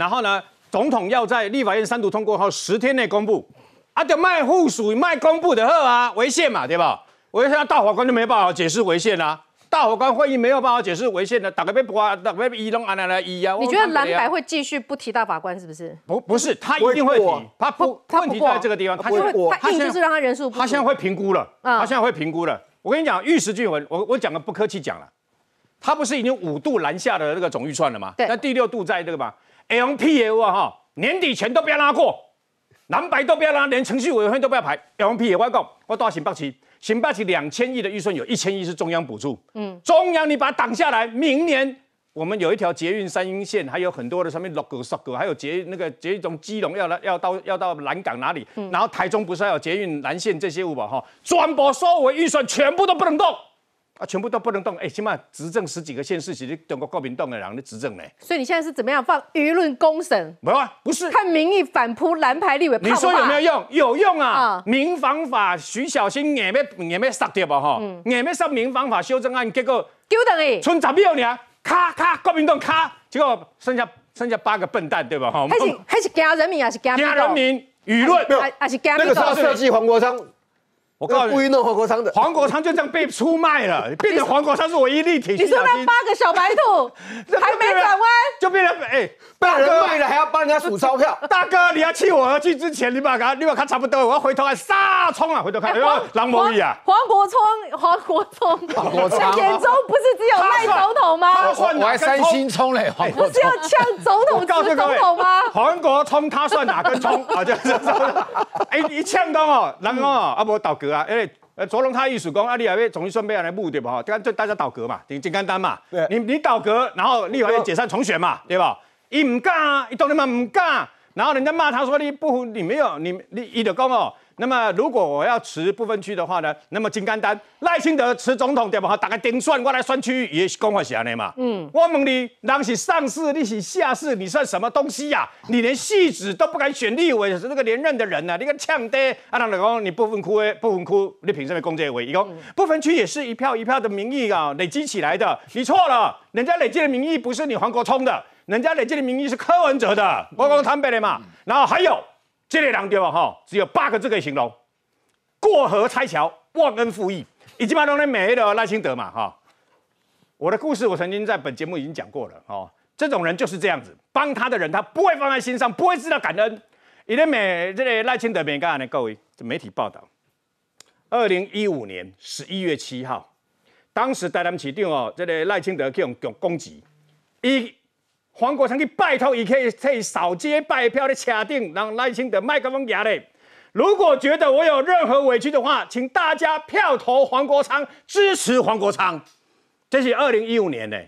然后呢，总统要在立法院三读通过后十天内公布，啊，就卖部署、卖公布的货啊，违宪嘛，对吧？我一说大法官就没办法解释违宪啦，大法官会议没有办法解释违宪的，打开被拨，打开一弄啊，拿来一啊！你觉得蓝白会继续不提大法官是不是？不，不是，他一定会提，他不，他问题在这个地方，他就他他就是让他人数，他现在会评估了，他现在会评估了。我跟你讲，玉石俊文，我我讲个不客气讲了，他不是已经五度拦下的那个总预算了吗？对，那第六度在这个嘛。l m p 也啊哈，年底前都不要拉过，蓝白都不要拉，连程序委员会都不要排。l m p 也我讲，我到新北市，新北市两千亿的预算有一千亿是中央补助，嗯，中央你把它挡下来，明年我们有一条捷运三阴线，还有很多的上面六个、十个，还有捷那个捷运从基隆要来要到要到南港哪里，然后台中不是还有捷运南线这些物吧，哈，专所有回预算全部都不能动。啊，全部都不能动，哎，起码执政十几个县市，其实中国国民党的人执政呢。所以你现在是怎么样放舆论公审？没有，啊，不是看民意反扑蓝牌立委。你说有没有用？有用啊！民防法徐小清也被也被杀掉吧？哈，也被杀民防法修正案，结果丢等诶，村长庙里啊，咔咔国民党咔，结果剩下剩下八个笨蛋对吧？哈，还是还是惊人民还是惊？惊人民舆论没有，那个时候设计黄国昌。我告诉你，故意弄黄国昌的黄国昌就这样被出卖了，变成黄国昌是我一力挺。你说那八个小白兔 还没转弯，就变成哎被人卖了，还要帮人家数钞票。大哥，你要弃我而去之前，你把他，你把他差不多，我要回头来杀冲啊！回头看，呦，蓝毛羽啊，黄国冲，黄国冲，黄国昌眼中不是只有赖总统吗？我算我还三星冲嘞，不是要呛总统吃总统吗？黄国冲他算哪根葱？啊，就是哎一呛到哦，南哦，阿伯倒戈。因呃，卓龙他意思功，啊，李阿威终于准备要来幕对吧？哈，就大家倒戈嘛，挺简单嘛，你你倒戈，然后立法院解散重选嘛，对吧？伊唔敢，伊当然嘛唔敢。然后人家骂他说你不你没有你你你的功哦，那么如果我要持部分区的话呢，那么金刚丹赖清德持总统，对不？好打开丁算我来算区域也是公话是安嘛。嗯，我问你，人是上市，你是下市，你算什么东西呀？你连戏子都不敢选立委，是这个连任的人呢？你个呛爹啊！那老公，你部分区的，部分区你凭什么公职委？一共部分区也是一票一票的民意啊，累积起来的。你错了，人家累积的民意不是你黄国聪的。人家李健的名义是柯文哲的，我讲坦白的嘛。然后还有这类人对吧？哈，只有八个字可以形容：过河拆桥、忘恩负义，已经把龙应台的赖清德嘛。哈，我的故事我曾经在本节目已经讲过了哦。这种人就是这样子，帮他的人他不会放在心上，不会知道感恩。伊龙美这个赖清德，别个阿内各位媒体报道，二零一五年十一月七号，当时台南市对哦，这个赖清德去用攻攻击，一黄国昌去拜托，你可以可以少接拜票的卡定，让赖清德麦克风哑嘞。如果觉得我有任何委屈的话，请大家票投黄国昌，支持黄国昌。这是二零一五年呢，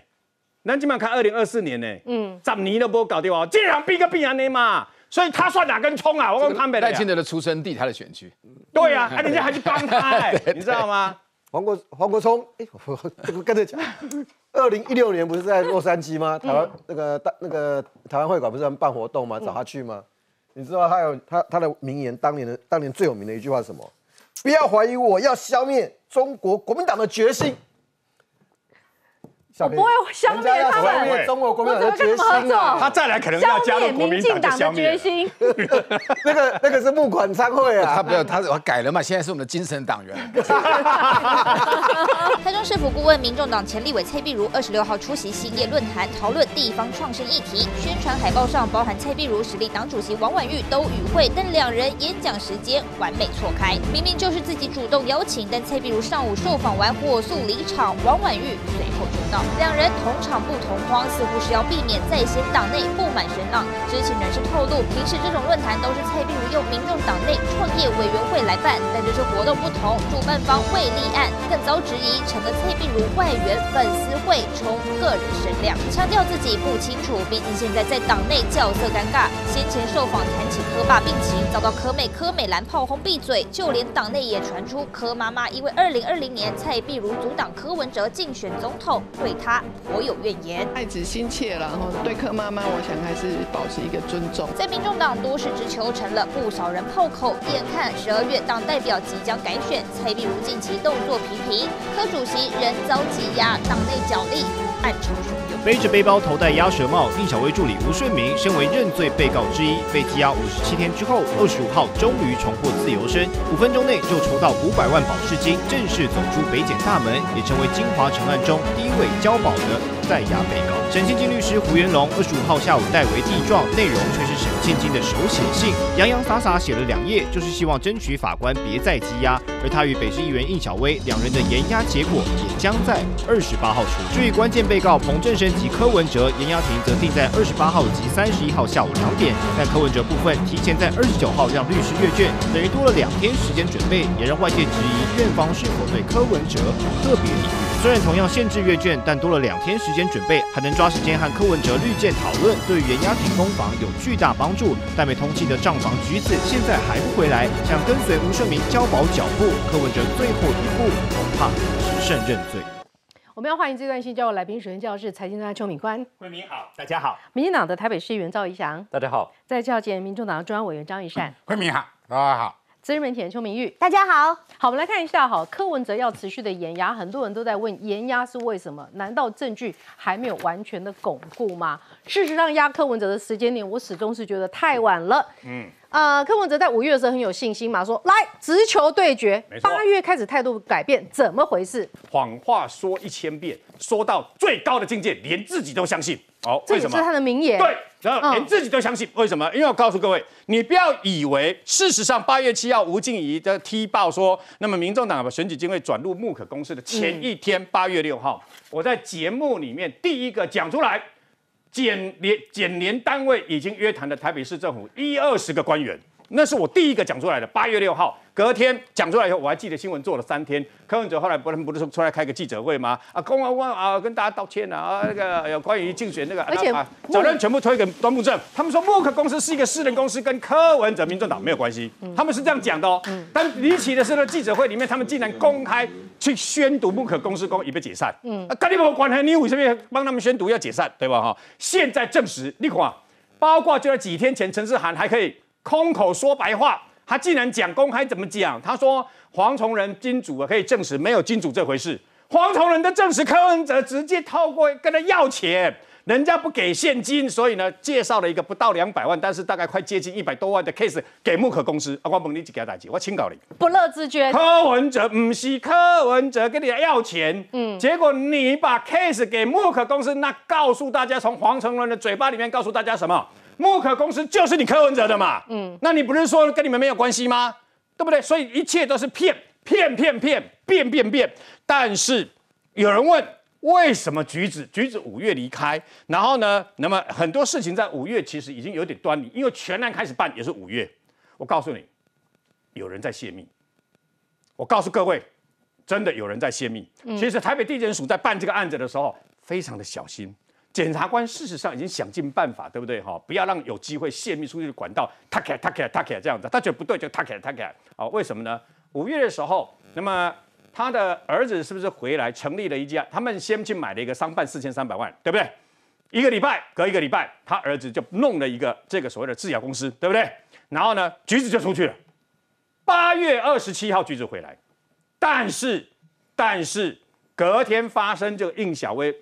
那今晚看二零二四年呢，嗯，怎你都不搞掉哦，这样逼个逼啊尼嘛，所以他算哪根葱啊？我问潘北的。赖清德的出生地，他的选区。对啊，人家还去帮他哎，你知道吗？黄国黄国聪，哎，我我跟着讲。二零一六年不是在洛杉矶吗？台湾那个大那个台湾会馆不是办活动吗？找他去吗？你知道他有他他的名言，当年的当年最有名的一句话是什么？不要怀疑，我要消灭中国国民党的决心。我不会消灭他们，我中国共产党怎么合作？他再来可能要加点民进党的决心。那个那个是募款参会啊？他不要，他我改了嘛，现在是我们的精神党员。台中市府顾问、民众党前立委蔡碧如二十六号出席兴业论坛，讨论地方创生议题。宣传海报上包含蔡碧如、实力党主席王婉玉都与会，但两人演讲时间完美错开。明明就是自己主动邀请，但蔡碧如上午受访完火速离场，王婉玉随后就到。两人同场不同框，似乎是要避免在先党内布满喧闹。知情人士透露，平时这种论坛都是蔡壁如用民众党内创业委员会来办，但这次活动不同，主办方未立案，更遭质疑成了蔡壁如外援粉丝会充个人声量，强调自己不清楚，毕竟现在在党内角色尴尬。先前受访谈起柯爸病情，遭到柯美柯美兰炮轰闭嘴，就连党内也传出柯妈妈因为2020年蔡壁如阻挡柯文哲竞选总统会。他颇有怨言，爱子心切然后对柯妈妈，我想还是保持一个尊重。在民众党多事之秋，成了不少人炮口。眼看十二月党代表即将改选，蔡英如近期动作频频，柯主席仍遭挤压，党内角力暗潮汹涌。背着背包，头戴鸭舌帽，林小威助理吴顺明，身为认罪被告之一，被羁押五十七天之后，二十五号终于重获自由身，五分钟内就筹到五百万保释金，正式走出北检大门，也成为金华城案中第一位。交保的在押被告沈倩晶律师胡元龙二十五号下午代为递状，内容却是沈倩晶的手写信，洋洋洒洒写了两页，就是希望争取法官别再羁押。而他与北市议员应小薇两人的延押结果也将在二十八号出。至于关键被告彭振声及柯文哲延押庭则定在二十八号及三十一号下午两点，但柯文哲部分提前在二十九号让律师阅卷，等于多了两天时间准备，也让外界质疑院方是否对柯文哲特别礼。虽然同样限制阅卷，但多了两天时间准备，还能抓时间和柯文哲绿建讨论，对原押停工房有巨大帮助。但被通缉的账房橘子现在还不回来，想跟随吴胜明交保脚步，柯文哲最后一步恐怕只剩认罪。我们要欢迎这段新教来宾，首先教是财经专家邱敏宽。慧明好，大家好。民进党的台北市议员赵怡翔，大家好。在教界，民众党中央委员张一善，慧明好，大家好。资深媒体人邱明玉，大家好。好，我们来看一下哈，柯文哲要持续的延压，很多人都在问延压是为什么？难道证据还没有完全的巩固吗？事实上，压柯文哲的时间点，我始终是觉得太晚了。嗯。呃，柯文哲在五月的时候很有信心嘛，说来直球对决。八月开始态度改变，怎么回事？谎话说一千遍，说到最高的境界，连自己都相信。好，这是他的名言。对，然后连自己都相信，为什么？因为我告诉各位，你不要以为事实上，八月七号吴静怡的踢爆说，那么民众党把选举经费转入木可公司的前一天，八月六号，我在节目里面第一个讲出来。减联减联单位已经约谈了台北市政府一二十个官员。那是我第一个讲出来的。八月六号，隔天讲出来以后，我还记得新闻做了三天。柯文哲后来不他不是说出来开个记者会吗？啊，公安问啊，跟大家道歉了啊，那个有关于竞选那个而且、啊，责任全部推给端木正。他们说默克公司是一个私人公司，跟柯文哲、民政党没有关系。他们是这样讲的哦。但离奇的是呢，记者会里面他们竟然公开去宣读默克公司公已被解散。嗯，啊，干你不关他，你为什么帮他们宣读要解散？对吧？哈，现在证实，你看，啊，包括就在几天前，陈世涵还可以。空口说白话，他竟然讲公开怎么讲？他说黄崇仁金主啊，可以证实没有金主这回事。黄崇仁的证实柯文哲直接透过跟他要钱，人家不给现金，所以呢，介绍了一个不到两百万，但是大概快接近一百多万的 case 给木可公司。啊，我问你一个大问我请教你，不乐之捐。柯文哲不是柯文哲跟你要钱，嗯，结果你把 case 给木可公司，那告诉大家从黄崇仁的嘴巴里面告诉大家什么？默克公司就是你柯文哲的嘛？嗯，那你不是说跟你们没有关系吗？对不对？所以一切都是骗骗骗骗变变变。但是有人问，为什么橘子橘子五月离开，然后呢？那么很多事情在五月其实已经有点端倪，因为全案开始办也是五月。我告诉你，有人在泄密。我告诉各位，真的有人在泄密。其实台北地检署在办这个案子的时候，非常的小心。检察官事实上已经想尽办法，对不对？哈，不要让有机会泄密出去的管道，tak tak tak 这样子。他觉得不对，就 tak tak 啊，为什么呢？五月的时候，那么他的儿子是不是回来成立了一家？他们先去买了一个商办四千三百万，对不对？一个礼拜，隔一个礼拜，他儿子就弄了一个这个所谓的制药公司，对不对？然后呢，橘子就出去了。八月二十七号，橘子回来，但是但是隔天发生这个应小薇。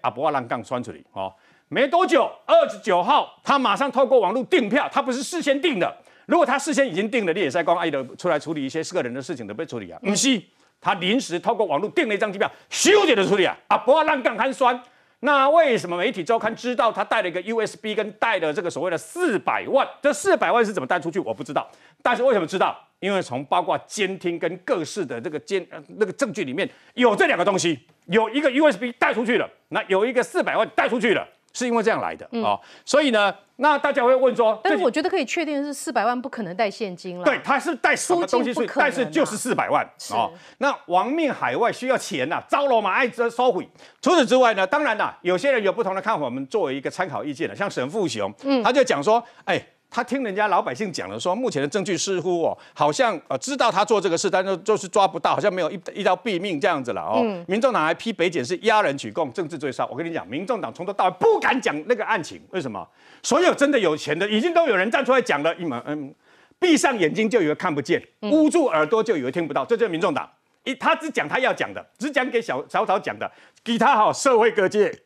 阿伯阿浪杠穿出去哦！没多久，二十九号，他马上透过网络订票，他不是事先订的。如果他事先已经订了，也山光爱的出来处理一些个人的事情，都被处理啊。不是，他临时透过网络订了一张机票，谁有的处理啊？阿伯阿浪杠寒酸。那为什么媒体周刊知道他带了一个 USB，跟带了这个所谓的四百万？这四百万是怎么带出去？我不知道。但是为什么知道？因为从八卦监听跟各式的这个监那个证据里面有这两个东西。有一个 USB 带出去了，那有一个四百万带出去了，是因为这样来的啊，所以呢，那大家会问说，但是我觉得可以确定是四百万不可能带现金了，对，他是带什么东西去，但是就是四百万啊，那亡命海外需要钱呐，招罗马爱则烧毁。除此之外呢，当然呐，有些人有不同的看法，我们作为一个参考意见了。像沈富雄，嗯，他就讲说，哎。他听人家老百姓讲了，说目前的证据似乎哦，好像呃知道他做这个事，但是就是抓不到，好像没有一一刀毙命这样子了哦。民众党还批北检是压人取供、政治罪杀。我跟你讲，民众党从头到尾不敢讲那个案情，为什么？所有真的有钱的，已经都有人站出来讲了。你们嗯，闭上眼睛就以为看不见，捂住耳朵就以为听不到，这就是民众党一，他只讲他要讲的，只讲给小曹草讲的，给他好社会各界。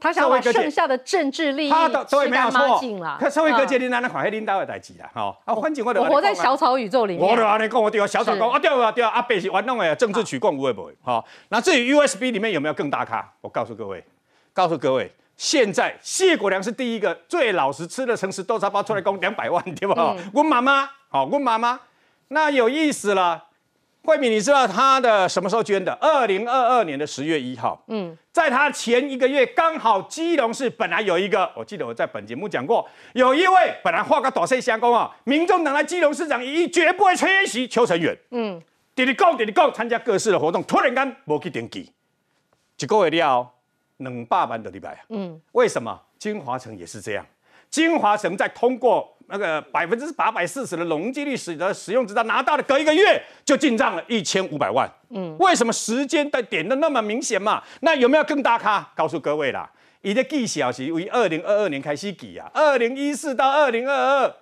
他想把剩下的政治利益，他都都没想说。可社会革解，你哪能看黑领导会代志啦？哈！啊，反正我我活在小草宇宙里面。我老你讲，我掉小草讲啊，掉掉啊，阿北是玩弄哎政治取共，吾会不会？好，那至于 USB 里面有没有更大咖？我告诉各位，告诉各位，现在谢国良是第一个最老实、吃的诚实、豆沙包出来供两百万的嘛？我妈妈，好，我妈妈，那有意思了。慧敏，你知道他的什么时候捐的？二零二二年的十月一号。嗯，在他前一个月，刚好基隆市本来有一个，我记得我在本节目讲过，有一位本来画个大西相公啊，民众党来基隆市长一绝不会缺席邱成远。嗯，滴滴工滴滴 o 参加各式的活动，突然间无去登记，一个月要两百万的礼拜嗯，为什么？金华城也是这样，金华城在通过。那个百分之八百四十的容积率使得使用执照拿到了，隔一个月就进账了一千五百万。嗯，为什么时间的点的那么明显嘛？那有没有更大咖？告诉各位啦，你的记小是为二零二二年开始计啊，二零一四到二零二二，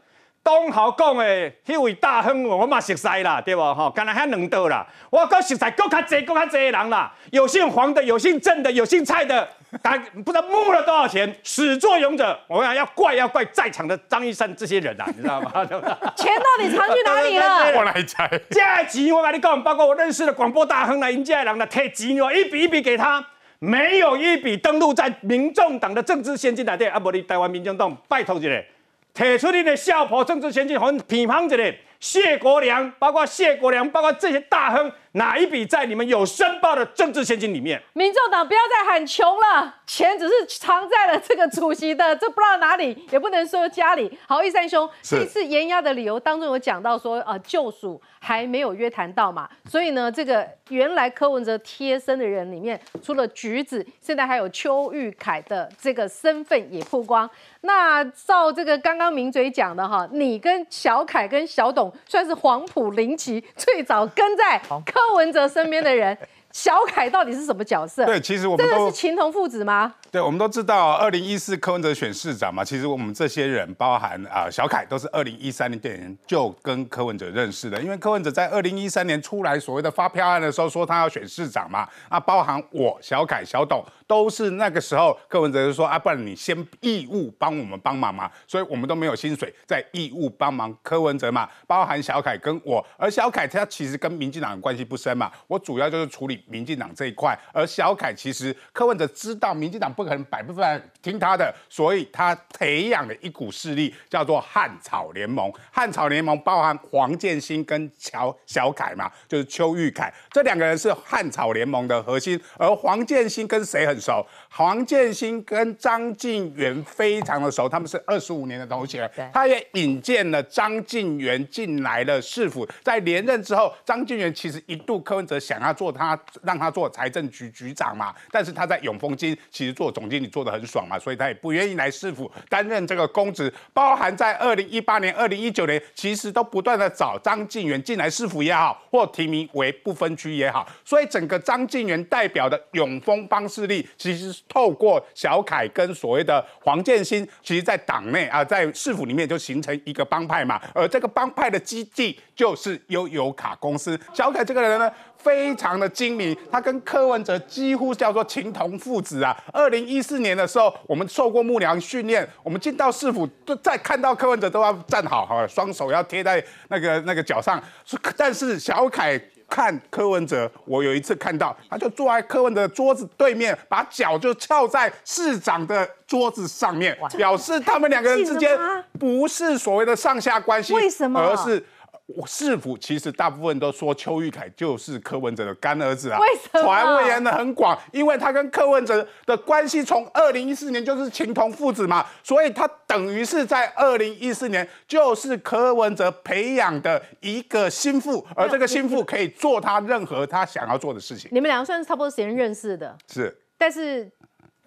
东豪讲的那位大亨，我嘛熟悉啦，对不？哈，干来还两道啦，我够熟悉，够较济，够较济人啦，有姓黄的，有姓郑的，有姓蔡的。他不知道募了多少钱，始作俑者，我讲要怪要怪在场的张一山这些人啊，你知道吗？钱到底藏去哪里了？我来猜。这些几我跟你讲，包括我认识的广播大亨呐、银基郎的铁吉诺，一笔一笔给他，没有一笔登录在民众党的政治先金台的啊，不，你台湾民众党拜托一个，铁出来的下婆政治先金，好像乒乓一个谢国良，包括谢国良，包括这些大亨。哪一笔在你们有申报的政治现金里面？民众党不要再喊穷了，钱只是藏在了这个主席的，这不知道哪里，也不能说家里。好，易三兄，这次延压的理由当中有讲到说，呃，救赎还没有约谈到嘛，所以呢，这个原来柯文哲贴身的人里面，除了橘子，现在还有邱玉凯的这个身份也曝光。那照这个刚刚名嘴讲的哈，你跟小凯跟小董算是黄埔林奇最早跟在柯。柯文哲身边的人，小凯到底是什么角色？对，其实我们真的是情同父子吗？对，我们都知道，二零一四柯文哲选市长嘛，其实我们这些人，包含啊小凯，都是二零一三年就跟柯文哲认识的，因为柯文哲在二零一三年出来所谓的发票案的时候，说他要选市长嘛，啊，包含我、小凯、小董。都是那个时候，柯文哲就说啊，不然你先义务帮我们帮忙嘛，所以我们都没有薪水，在义务帮忙。柯文哲嘛，包含小凯跟我，而小凯他其实跟民进党关系不深嘛，我主要就是处理民进党这一块，而小凯其实柯文哲知道民进党不可能百分百听他的，所以他培养了一股势力，叫做汉草联盟。汉草联盟包含黄建新跟乔小凯嘛，就是邱玉凯，这两个人是汉草联盟的核心，而黄建新跟谁很。熟，黄建新跟张近元非常的熟，他们是二十五年的同学，他也引荐了张近元进来了市府。在连任之后，张近元其实一度柯文哲想要做他，让他做财政局局长嘛，但是他在永丰金其实做总经理做的很爽嘛，所以他也不愿意来市府担任这个公职。包含在二零一八年、二零一九年，其实都不断的找张近元进来市府也好，或提名为不分区也好，所以整个张近元代表的永丰帮势力。其实是透过小凯跟所谓的黄建新，其实，在党内啊，在市府里面就形成一个帮派嘛。而这个帮派的基地就是悠游卡公司。小凯这个人呢，非常的精明，他跟柯文哲几乎叫做情同父子啊。二零一四年的时候，我们受过幕僚训练，我们进到市府，都再看到柯文哲都要站好哈，双手要贴在那个那个脚上。但是小凯。看柯文哲，我有一次看到，他就坐在柯文哲桌子对面，把脚就翘在市长的桌子上面，表示他们两个人之间不是所谓的上下关系，为什么？而是。我市府其实大部分人都说邱玉凯就是柯文哲的干儿子啊？为什么？传闻的很广，因为他跟柯文哲的关系从二零一四年就是情同父子嘛，所以他等于是在二零一四年就是柯文哲培养的一个心腹，而这个心腹可以做他任何他想要做的事情。你们两个算是差不多时间认识的，是。但是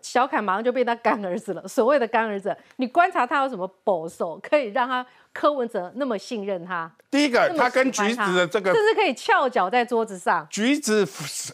小凯马上就被他干儿子了，所谓的干儿子，你观察他有什么保守，可以让他。柯文哲那么信任他，第一个他跟橘子的这个甚至可以翘脚在桌子上。橘子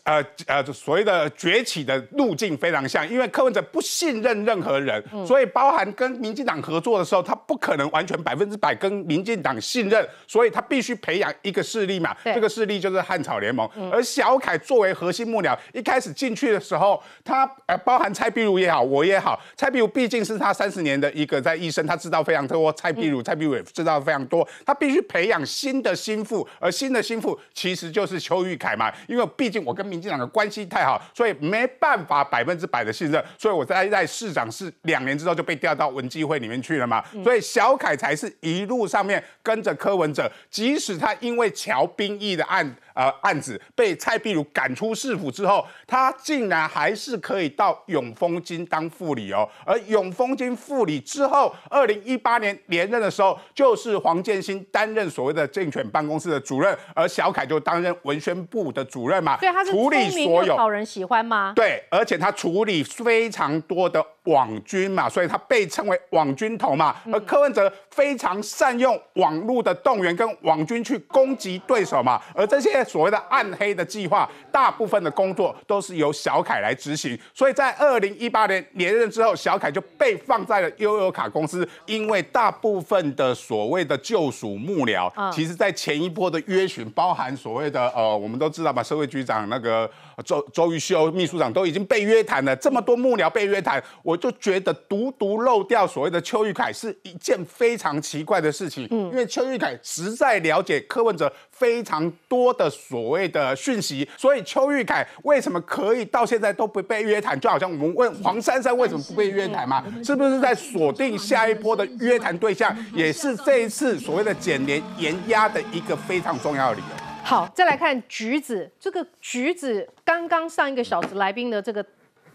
呃呃所谓的崛起的路径非常像，因为柯文哲不信任任何人，所以包含跟民进党合作的时候，他不可能完全百分之百跟民进党信任，所以他必须培养一个势力嘛。这个势力就是汉草联盟，而小凯作为核心幕僚，一开始进去的时候，他呃包含蔡碧如也好，我也好，蔡壁如毕竟是他三十年的一个在医生，他知道非常多。蔡壁如，蔡壁伟。知道非常多，他必须培养新的心腹，而新的心腹其实就是邱玉凯嘛。因为毕竟我跟民进党的关系太好，所以没办法百分之百的信任，所以我在在市长是两年之后就被调到文基会里面去了嘛。所以小凯才是一路上面跟着柯文哲，即使他因为乔兵役的案呃案子被蔡壁如赶出市府之后，他竟然还是可以到永丰金当副理哦。而永丰金副理之后，二零一八年连任的时候。就是黄建新担任所谓的竞选办公室的主任，而小凯就担任文宣部的主任嘛。对，他是处理所有，好人喜欢吗？对，而且他处理非常多的。网军嘛，所以他被称为网军头嘛。而柯文哲非常善用网络的动员跟网军去攻击对手嘛。而这些所谓的暗黑的计划，大部分的工作都是由小凯来执行。所以在二零一八年连任之后，小凯就被放在了悠游卡公司，因为大部分的所谓的救赎幕僚，其实在前一波的约询，包含所谓的呃，我们都知道嘛，社会局长那个。周周瑜修秘书长都已经被约谈了，这么多幕僚被约谈，我就觉得独独漏掉所谓的邱玉凯是一件非常奇怪的事情。嗯，因为邱玉凯实在了解柯文哲非常多的所谓的讯息，所以邱玉凯为什么可以到现在都不被约谈？就好像我们问黄珊珊为什么不被约谈嘛？是不是在锁定下一波的约谈对象？也是这一次所谓的减联严压的一个非常重要的理由。好，再来看橘子。这个橘子刚刚上一个小时来宾的这个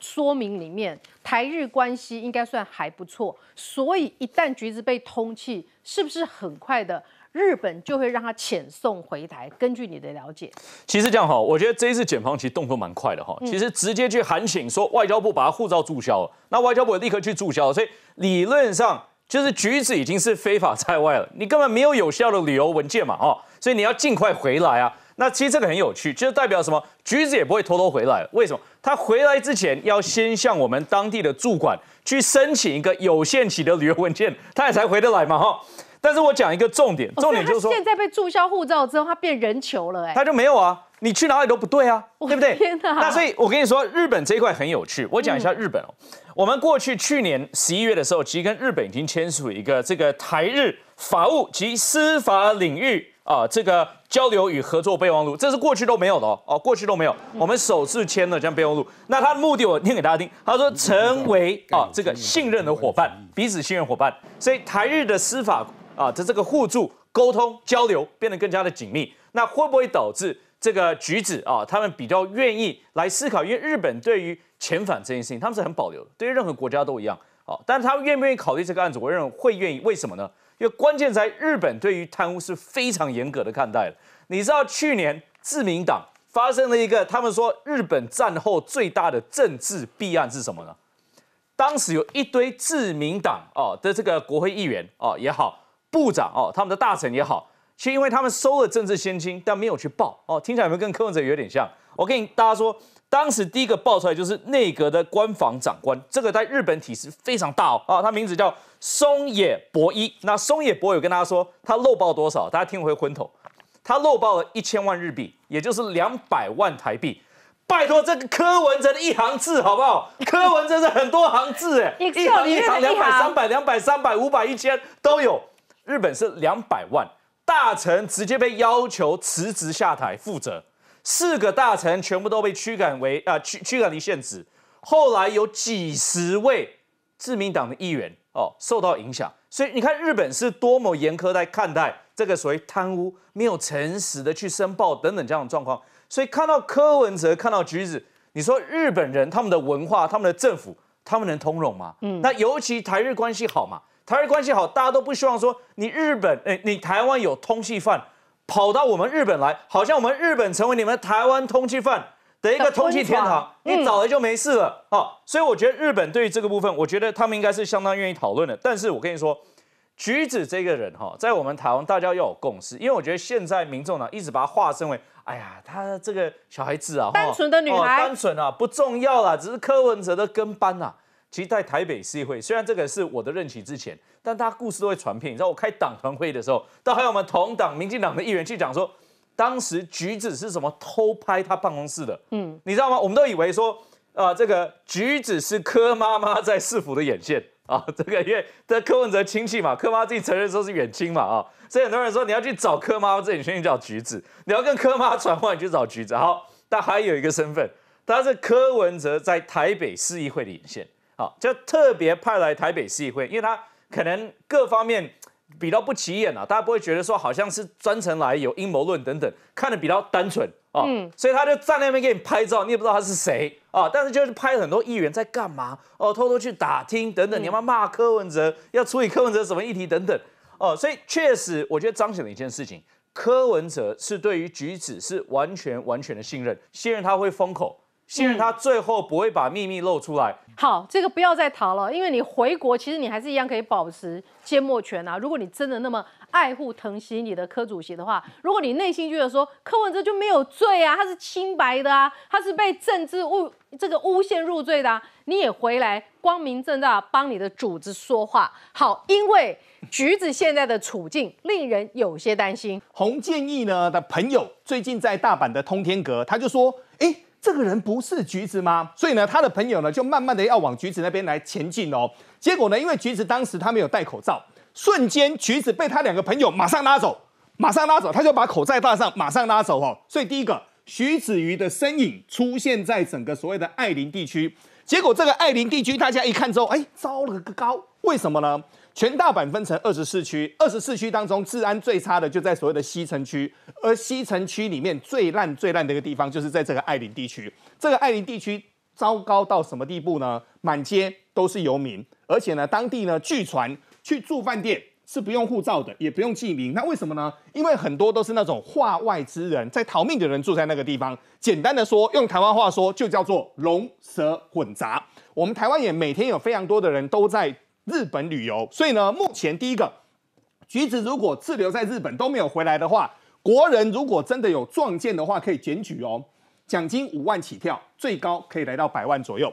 说明里面，台日关系应该算还不错，所以一旦橘子被通缉，是不是很快的日本就会让他遣送回台？根据你的了解，其实这样哈，我觉得这一次检方其实动作蛮快的哈，其实直接去喊醒说外交部把他护照注销，那外交部立刻去注销，所以理论上。就是橘子已经是非法在外了，你根本没有有效的旅游文件嘛，哦，所以你要尽快回来啊。那其实这个很有趣，就代表什么？橘子也不会偷偷回来，为什么？他回来之前要先向我们当地的驻馆去申请一个有限期的旅游文件，他也才回得来嘛，哈。但是我讲一个重点，重点就是说，现在被注销护照之后，他变人球了，哎，他就没有啊，你去哪里都不对啊，对不对？天哪！那所以我跟你说，日本这一块很有趣，我讲一下日本哦。我们过去去年十一月的时候，其实跟日本已经签署一个这个台日法务及司法领域啊这个交流与合作备忘录，这是过去都没有的哦，哦过去都没有，我们首次签了这样备忘录。那它的目的我念给大家听，他说成为啊这个信任的伙伴，彼此信任伙伴，所以台日的司法啊的这个互助沟通交流变得更加的紧密。那会不会导致这个举止啊他们比较愿意来思考，因为日本对于遣返这件事情，他们是很保留的，对于任何国家都一样。好，但是他们愿不愿意考虑这个案子？我认为会愿意。为什么呢？因为关键在日本对于贪污是非常严格的看待的。你知道去年自民党发生了一个，他们说日本战后最大的政治弊案是什么呢？当时有一堆自民党哦的这个国会议员哦也好，部长哦他们的大臣也好，是因为他们收了政治献金，但没有去报。哦，听起来有没有跟柯文哲有点像？我跟你大家说，当时第一个爆出来就是内阁的官房长官，这个在日本体系非常大哦啊，他名字叫松野博一。那松野博有跟大家说，他漏报多少？大家听回昏头，他漏报了一千万日币，也就是两百万台币。拜托，这个柯文哲的一行字好不好？柯文哲是很多行字哎，一行一行两百、三百、两百、三百、五百、一千都有。日本是两百万，大臣直接被要求辞职下台负责。四个大臣全部都被驱赶为啊驱驱赶离宪职，后来有几十位自民党的议员哦受到影响，所以你看日本是多么严苛在看待这个所谓贪污、没有诚实的去申报等等这样的状况，所以看到柯文哲看到橘子，你说日本人他们的文化、他们的政府，他们能通融吗？嗯，那尤其台日关系好嘛，台日关系好，大家都不希望说你日本诶，你台湾有通缉犯。跑到我们日本来，好像我们日本成为你们台湾通缉犯的一个通缉天堂，你找了就没事了啊！所以我觉得日本对于这个部分，我觉得他们应该是相当愿意讨论的。但是，我跟你说，橘子这个人哈，在我们台湾大家要有共识，因为我觉得现在民众呢一直把他化身为，哎呀，他这个小孩子啊，单纯的女孩，单纯啊，不重要了，只是柯文哲的跟班呐。其在台北市议会，虽然这个是我的任期之前，但大家故事都会传遍。你知道我开党团会的时候，都还有我们同党民进党的议员去讲说，当时橘子是什么偷拍他办公室的？嗯，你知道吗？我们都以为说，啊，这个橘子是柯妈妈在市府的眼线啊。这个因为这柯文哲亲戚嘛，柯妈自己承认说是远亲嘛啊，所以很多人说你要去找柯妈妈这里，先去找橘子；你要跟柯妈传话，你就找橘子。好，但还有一个身份，他是柯文哲在台北市议会的眼线。好，就特别派来台北市议会，因为他可能各方面比较不起眼啊，大家不会觉得说好像是专程来有阴谋论等等，看的比较单纯啊，所以他就在那边给你拍照，你也不知道他是谁啊，但是就是拍很多议员在干嘛哦，偷偷去打听等等，你要不要骂柯文哲，要处理柯文哲什么议题等等哦，所以确实我觉得彰显了一件事情，柯文哲是对于举止是完全完全的信任，信任他会封口。信任他，最后不会把秘密露出来。好，这个不要再逃了，因为你回国，其实你还是一样可以保持缄默权啊。如果你真的那么爱护、疼惜你的柯主席的话，如果你内心觉得说柯文哲就没有罪啊，他是清白的啊，他是被政治诬这个诬陷入罪的，啊，你也回来光明正大帮你的主子说话。好，因为橘子现在的处境令人有些担心。洪建义呢的朋友最近在大阪的通天阁，他就说，哎。这个人不是橘子吗？所以呢，他的朋友呢就慢慢的要往橘子那边来前进哦。结果呢，因为橘子当时他没有戴口罩，瞬间橘子被他两个朋友马上拉走，马上拉走，他就把口罩戴上，马上拉走哦。所以第一个徐子瑜的身影出现在整个所谓的艾林地区。结果这个艾林地区大家一看之后，哎，糟了个高，为什么呢？全大阪分成二十四区，二十四区当中治安最差的就在所谓的西城区，而西城区里面最烂、最烂的一个地方就是在这个爱林地区。这个爱林地区糟糕到什么地步呢？满街都是游民，而且呢，当地呢据传去住饭店是不用护照的，也不用记名。那为什么呢？因为很多都是那种化外之人，在逃命的人住在那个地方。简单的说，用台湾话说，就叫做龙蛇混杂。我们台湾也每天有非常多的人都在。日本旅游，所以呢，目前第一个橘子如果滞留在日本都没有回来的话，国人如果真的有撞见的话，可以检举哦，奖金五万起跳，最高可以来到百万左右。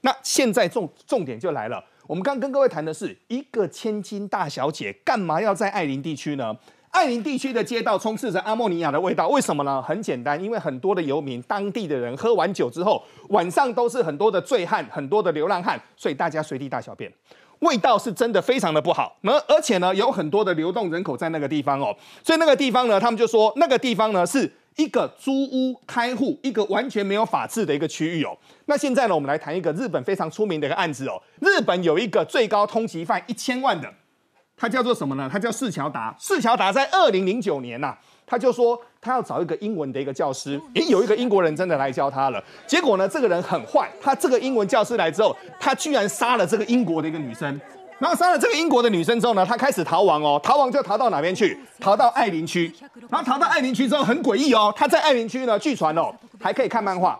那现在重重点就来了，我们刚跟各位谈的是一个千金大小姐干嘛要在爱林地区呢？爱林地区的街道充斥着阿莫尼亚的味道，为什么呢？很简单，因为很多的游民，当地的人喝完酒之后，晚上都是很多的醉汉，很多的流浪汉，所以大家随地大小便。味道是真的非常的不好，而而且呢，有很多的流动人口在那个地方哦，所以那个地方呢，他们就说那个地方呢是一个租屋开户，一个完全没有法治的一个区域哦。那现在呢，我们来谈一个日本非常出名的一个案子哦，日本有一个最高通缉犯一千万的，他叫做什么呢？他叫市桥达。市桥达在二零零九年呐。他就说他要找一个英文的一个教师，诶，有一个英国人真的来教他了。结果呢，这个人很坏，他这个英文教师来之后，他居然杀了这个英国的一个女生，然后杀了这个英国的女生之后呢，他开始逃亡哦，逃亡就逃到哪边去？逃到爱林区，然后逃到爱林区之后很诡异哦，他在爱林区呢，据传哦，还可以看漫画，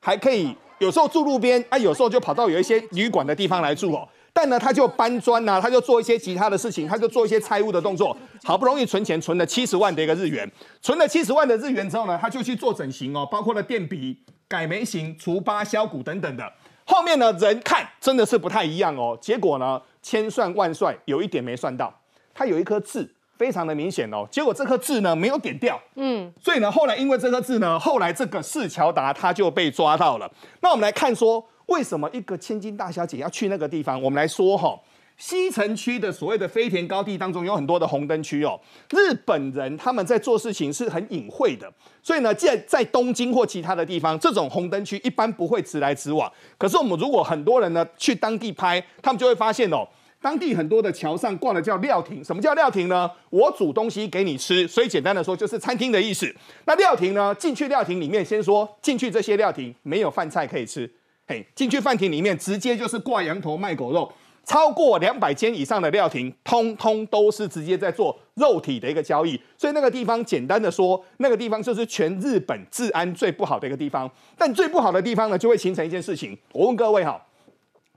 还可以有时候住路边，啊，有时候就跑到有一些旅馆的地方来住哦。但呢，他就搬砖呐，他就做一些其他的事情，他就做一些财务的动作，好不容易存钱，存了七十万的一个日元，存了七十万的日元之后呢，他就去做整形哦，包括了垫鼻、改眉型、除疤、削骨等等的。后面呢，人看真的是不太一样哦。结果呢，千算万算，有一点没算到，他有一颗痣，非常的明显哦。结果这颗痣呢没有点掉，嗯，所以呢，后来因为这颗痣呢，后来这个四桥达他就被抓到了。那我们来看说。为什么一个千金大小姐要去那个地方？我们来说哈，西城区的所谓的飞田高地当中有很多的红灯区哦。日本人他们在做事情是很隐晦的，所以呢，在在东京或其他的地方，这种红灯区一般不会直来直往。可是我们如果很多人呢去当地拍，他们就会发现哦，当地很多的桥上挂了叫料亭。什么叫料亭呢？我煮东西给你吃，所以简单的说就是餐厅的意思。那料亭呢，进去料亭里面先说进去这些料亭没有饭菜可以吃。嘿，进去饭亭里面，直接就是挂羊头卖狗肉。超过两百间以上的料亭，通通都是直接在做肉体的一个交易。所以那个地方，简单的说，那个地方就是全日本治安最不好的一个地方。但最不好的地方呢，就会形成一件事情。我问各位哈，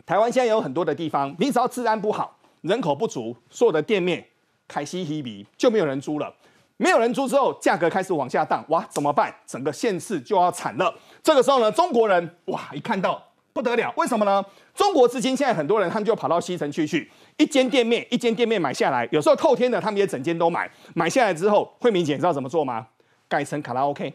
台湾现在有很多的地方，你只要治安不好，人口不足，所有的店面，凯西稀比就没有人租了。没有人租之后，价格开始往下荡，哇，怎么办？整个县市就要惨了。这个时候呢，中国人哇一看到不得了，为什么呢？中国资金现在很多人，他们就跑到西城区去一间店面一间店面买下来，有时候透天的他们也整间都买，买下来之后，会明显知道怎么做吗？改成卡拉 OK，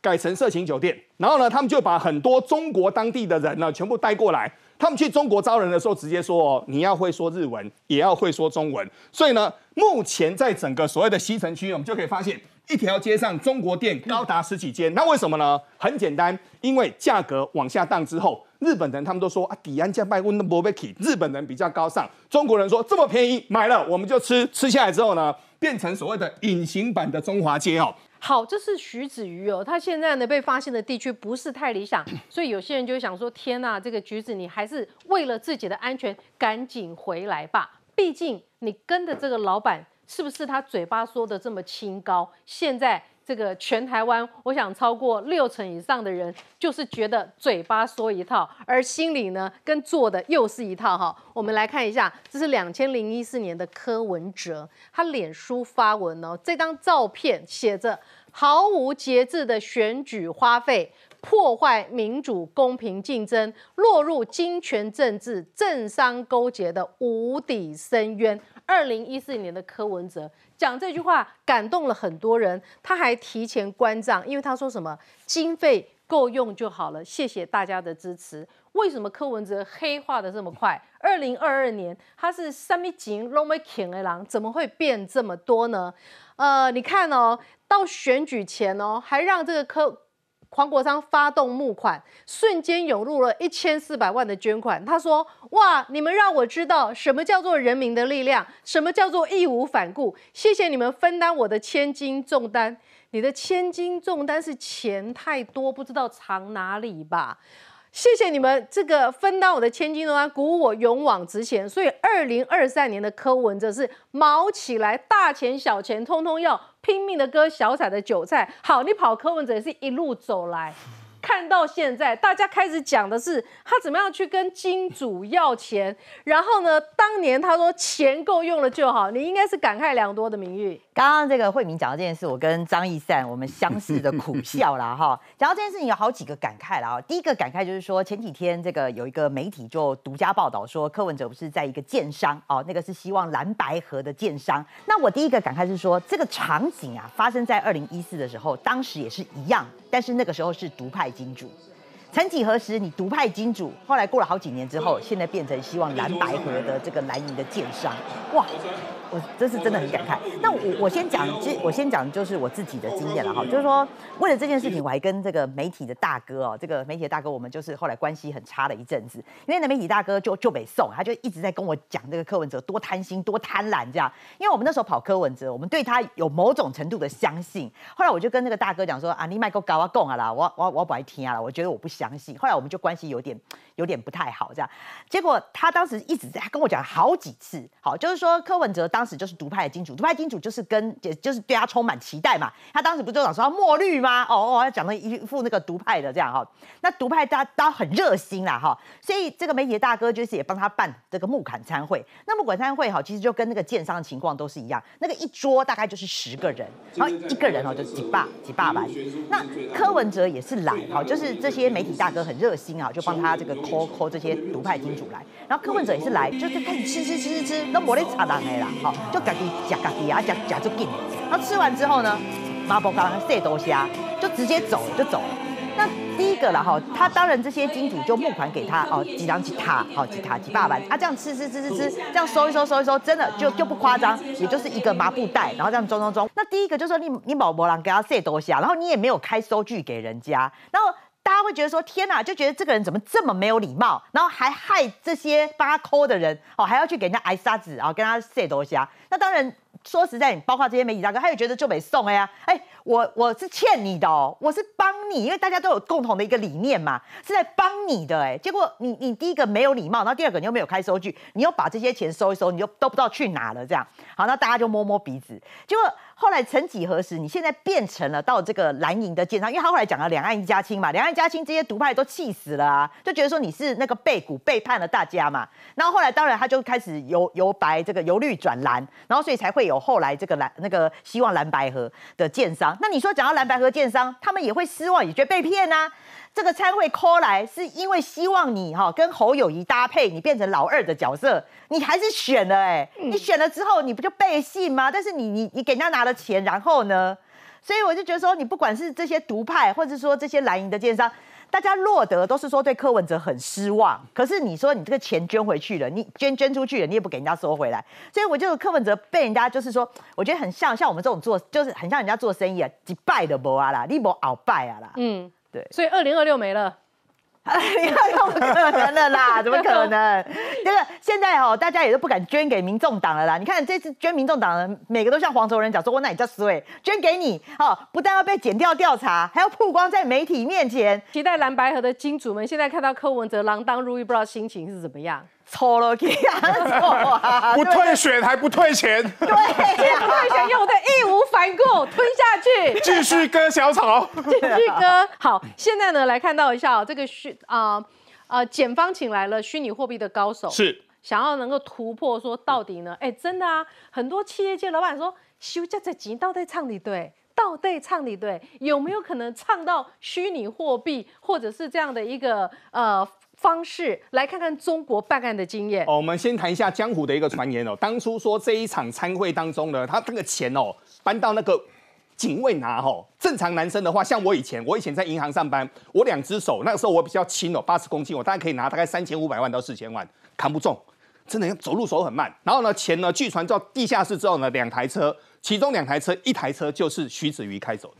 改成色情酒店，然后呢，他们就把很多中国当地的人呢全部带过来。他们去中国招人的时候，直接说哦，你要会说日文，也要会说中文。所以呢，目前在整个所谓的西城区，我们就可以发现，一条街上中国店高达十几间。那为什么呢？很简单，因为价格往下降之后，日本人他们都说啊，底安加卖，温顿伯贝奇，日本人比较高尚，中国人说这么便宜买了，我们就吃，吃下来之后呢，变成所谓的隐形版的中华街哦。好，这是徐子瑜哦，他现在呢被发现的地区不是太理想，所以有些人就想说：天呐，这个橘子，你还是为了自己的安全，赶紧回来吧。毕竟你跟的这个老板，是不是他嘴巴说的这么清高？现在。这个全台湾，我想超过六成以上的人，就是觉得嘴巴说一套，而心里呢，跟做的又是一套哈。我们来看一下，这是两千零一四年的柯文哲，他脸书发文哦，这张照片写着毫无节制的选举花费。破坏民主、公平竞争，落入金权政治、政商勾结的无底深渊。二零一四年的柯文哲讲这句话，感动了很多人。他还提前关账，因为他说什么经费够用就好了，谢谢大家的支持。为什么柯文哲黑化的这么快？二零二二年他是三米金、龙米浅的狼，怎么会变这么多呢？呃，你看哦，到选举前哦，还让这个柯。黄国昌发动募款，瞬间涌入了一千四百万的捐款。他说：“哇，你们让我知道什么叫做人民的力量，什么叫做义无反顾。谢谢你们分担我的千斤重担。你的千斤重担是钱太多，不知道藏哪里吧？”谢谢你们这个分担我的千金重鼓舞我勇往直前。所以，二零二三年的柯文哲是毛起来，大钱小钱通通要拼命的割小彩的韭菜。好，你跑柯文哲是一路走来，看到现在，大家开始讲的是他怎么样去跟金主要钱。然后呢，当年他说钱够用了就好，你应该是感慨良多的，名誉。刚刚这个慧明讲到这件事，我跟张逸善我们相似的苦笑了哈。讲到这件事情有好几个感慨了啊。第一个感慨就是说，前几天这个有一个媒体就独家报道说，柯文哲不是在一个剑商哦，那个是希望蓝白河的剑商。那我第一个感慨是说，这个场景啊发生在二零一四的时候，当时也是一样，但是那个时候是独派金主。曾几何时，你独派金主，后来过了好几年之后，现在变成希望蓝白河的这个蓝营的剑商，哇。我这是真的很感慨。那我我先讲，我先讲就是我自己的经验了哈。就是说，为了这件事情，我还跟这个媒体的大哥哦，这个媒体的大哥，我们就是后来关系很差了一阵子，因为那媒体大哥就就没送，他就一直在跟我讲这个柯文哲多贪心、多贪婪这样。因为我们那时候跑柯文哲，我们对他有某种程度的相信。后来我就跟那个大哥讲说：“啊，你麦够高啊，贡啊啦，我我我不爱听啊我觉得我不相信。”后来我们就关系有点有点不太好这样。结果他当时一直在跟我讲好几次，好就是说柯文哲当。当时就是独派的金主，独派金主就是跟，就是对他充满期待嘛。他当时不就讲说要墨绿吗？哦哦，讲到一副那个独派的这样哈。那独派大家都很热心啦哈，所以这个媒体大哥就是也帮他办这个木砍餐会。那木晚餐会哈，其实就跟那个剑商的情况都是一样，那个一桌大概就是十个人，然后一个人哦就是几爸几爸玩。那柯文哲也是来，好，就是这些媒体大哥很热心啊，就帮他这个 call 这些独派金主来。然后柯文哲也是来，就是开始吃吃吃吃吃，那莫得茶档的啦，好。就自己夹自己啊，夹夹就给。然后吃完之后呢，麻布囊塞多虾，就直接走就走。那第一个了哈，他当然这些金主就募款给他哦，几张吉他，好吉他几把板，啊，这样吃吃吃吃吃，这样收一收收一收，真的就就不夸张，也就是一个麻布袋，然后这样装装装。那第一个就是说，你你某某人给他塞多虾，然后你也没有开收据给人家，然后。大家会觉得说天呐，就觉得这个人怎么这么没有礼貌，然后还害这些帮他抠的人，哦，还要去给人家挨沙子啊，跟他谢东西啊。那当然，说实在，包括这些媒体大哥，他也觉得就没送哎呀，哎，我我是欠你的哦，我是帮你，因为大家都有共同的一个理念嘛，是在帮你的哎。结果你你第一个没有礼貌，然后第二个你又没有开收据，你又把这些钱收一收，你又都不知道去哪了这样。好，那大家就摸摸鼻子，结果。后来，曾几何时，你现在变成了到这个蓝营的剑商，因为他后来讲了两岸一家亲嘛，两岸一家亲，这些独派都气死了，啊，就觉得说你是那个背骨背叛了大家嘛。然后后来，当然他就开始由由白这个由绿转蓝，然后所以才会有后来这个蓝那个希望蓝白河的剑商。那你说，讲到蓝白河剑商，他们也会失望，也觉得被骗啊。这个参会 call 来，是因为希望你哈跟侯友谊搭配，你变成老二的角色，你还是选了哎，你选了之后你不就背信吗？但是你你你给人家拿了钱，然后呢，所以我就觉得说，你不管是这些独派，或者说这些蓝营的建商，大家落得都是说对柯文哲很失望。可是你说你这个钱捐回去了，你捐捐出去了，你也不给人家收回来，所以我就柯文哲被人家就是说，我觉得很像像我们这种做，就是很像人家做生意啊，几败的不啊啦，你不鳌拜啊啦，嗯。对，所以二零二六没了，啊，你太不可能了啦，怎么可能？那个现在哦，大家也都不敢捐给民众党了啦。你看这次捐民众党的，每个都像黄崇人讲，说我那叫思维捐给你，哦，不但要被剪掉调查，还要曝光在媒体面前。期待蓝白河的金主们，现在看到柯文哲锒铛入狱，不知道心情是怎么样。抽了给他抽不退选还不退钱？对，不退选要的义无反顾吞下去，继续割小草，继续割。好。现在呢来看到一下哦，这个虚啊呃，检方请来了虚拟货币的高手，是想要能够突破说到底呢？哎，真的啊，很多企业界老板说休假这几到底唱的对，到底唱的对，有没有可能唱到虚拟货币或者是这样的一个呃？方式来看看中国办案的经验哦。我们先谈一下江湖的一个传言哦。当初说这一场参会当中呢，他这个钱哦，搬到那个警卫拿哦。正常男生的话，像我以前，我以前在银行上班，我两只手那个时候我比较轻哦，八十公斤，我大概可以拿大概三千五百万到四千万，扛不中，真的要走路手很慢。然后呢，钱呢，据传到地下室之后呢，两台车，其中两台车，一台车就是徐子瑜开走。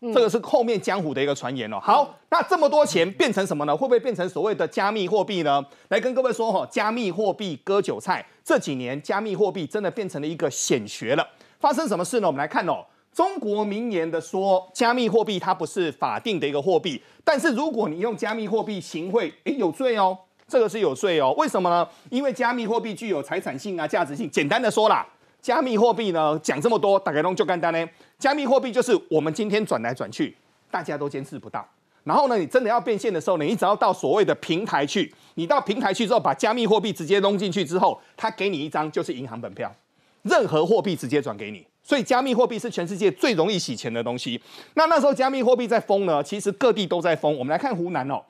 这个是后面江湖的一个传言哦。好，那这么多钱变成什么呢？会不会变成所谓的加密货币呢？来跟各位说哈，加密货币割韭菜，这几年加密货币真的变成了一个显学了。发生什么事呢？我们来看哦。中国明言的说，加密货币它不是法定的一个货币，但是如果你用加密货币行贿，诶，有罪哦，这个是有罪哦。为什么呢？因为加密货币具有财产性啊、价值性。简单的说啦，加密货币呢，讲这么多，大概弄就干单呢。加密货币就是我们今天转来转去，大家都监视不到。然后呢，你真的要变现的时候呢，你只要到所谓的平台去，你到平台去之后，把加密货币直接弄进去之后，他给你一张就是银行本票，任何货币直接转给你。所以，加密货币是全世界最容易洗钱的东西。那那时候加密货币在封呢，其实各地都在封。我们来看湖南哦，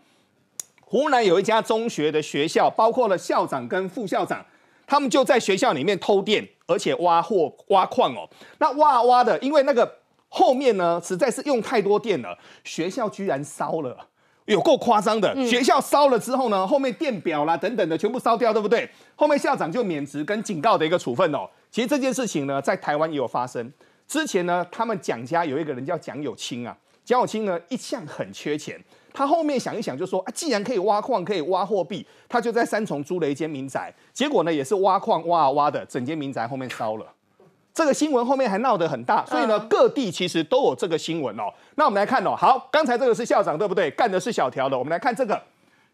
湖南有一家中学的学校，包括了校长跟副校长，他们就在学校里面偷电。而且挖货挖矿哦，那挖挖的，因为那个后面呢，实在是用太多电了，学校居然烧了，有够夸张的。学校烧了之后呢，后面电表啦等等的全部烧掉，对不对？后面校长就免职跟警告的一个处分哦。其实这件事情呢，在台湾也有发生。之前呢，他们蒋家有一个人叫蒋友清啊，蒋友清呢一向很缺钱。他后面想一想，就说啊，既然可以挖矿，可以挖货币，他就在三重租了一间民宅。结果呢，也是挖矿挖啊挖的，整间民宅后面烧了。这个新闻后面还闹得很大，所以呢，各地其实都有这个新闻哦。那我们来看哦，好，刚才这个是校长对不对？干的是小条的。我们来看这个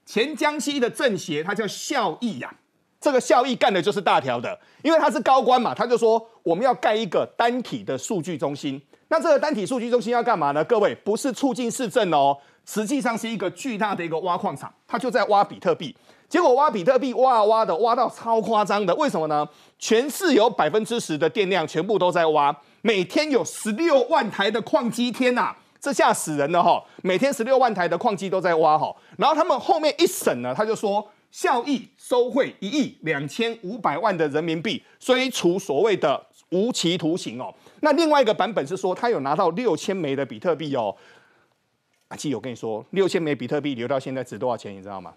前江西的政协，他叫孝义呀。这个孝义干的就是大条的，因为他是高官嘛，他就说我们要盖一个单体的数据中心。那这个单体数据中心要干嘛呢？各位，不是促进市政哦。实际上是一个巨大的一个挖矿厂，它就在挖比特币。结果挖比特币挖啊挖的，挖到超夸张的。为什么呢？全市有百分之十的电量全部都在挖，每天有十六万台的矿机。天呐，这吓死人了哈！每天十六万台的矿机都在挖哈。然后他们后面一审呢，他就说效益收贿一亿两千五百万的人民币，以处所谓的无期徒刑哦。那另外一个版本是说，他有拿到六千枚的比特币哦。记，我跟你说，六千枚比特币留到现在值多少钱，你知道吗？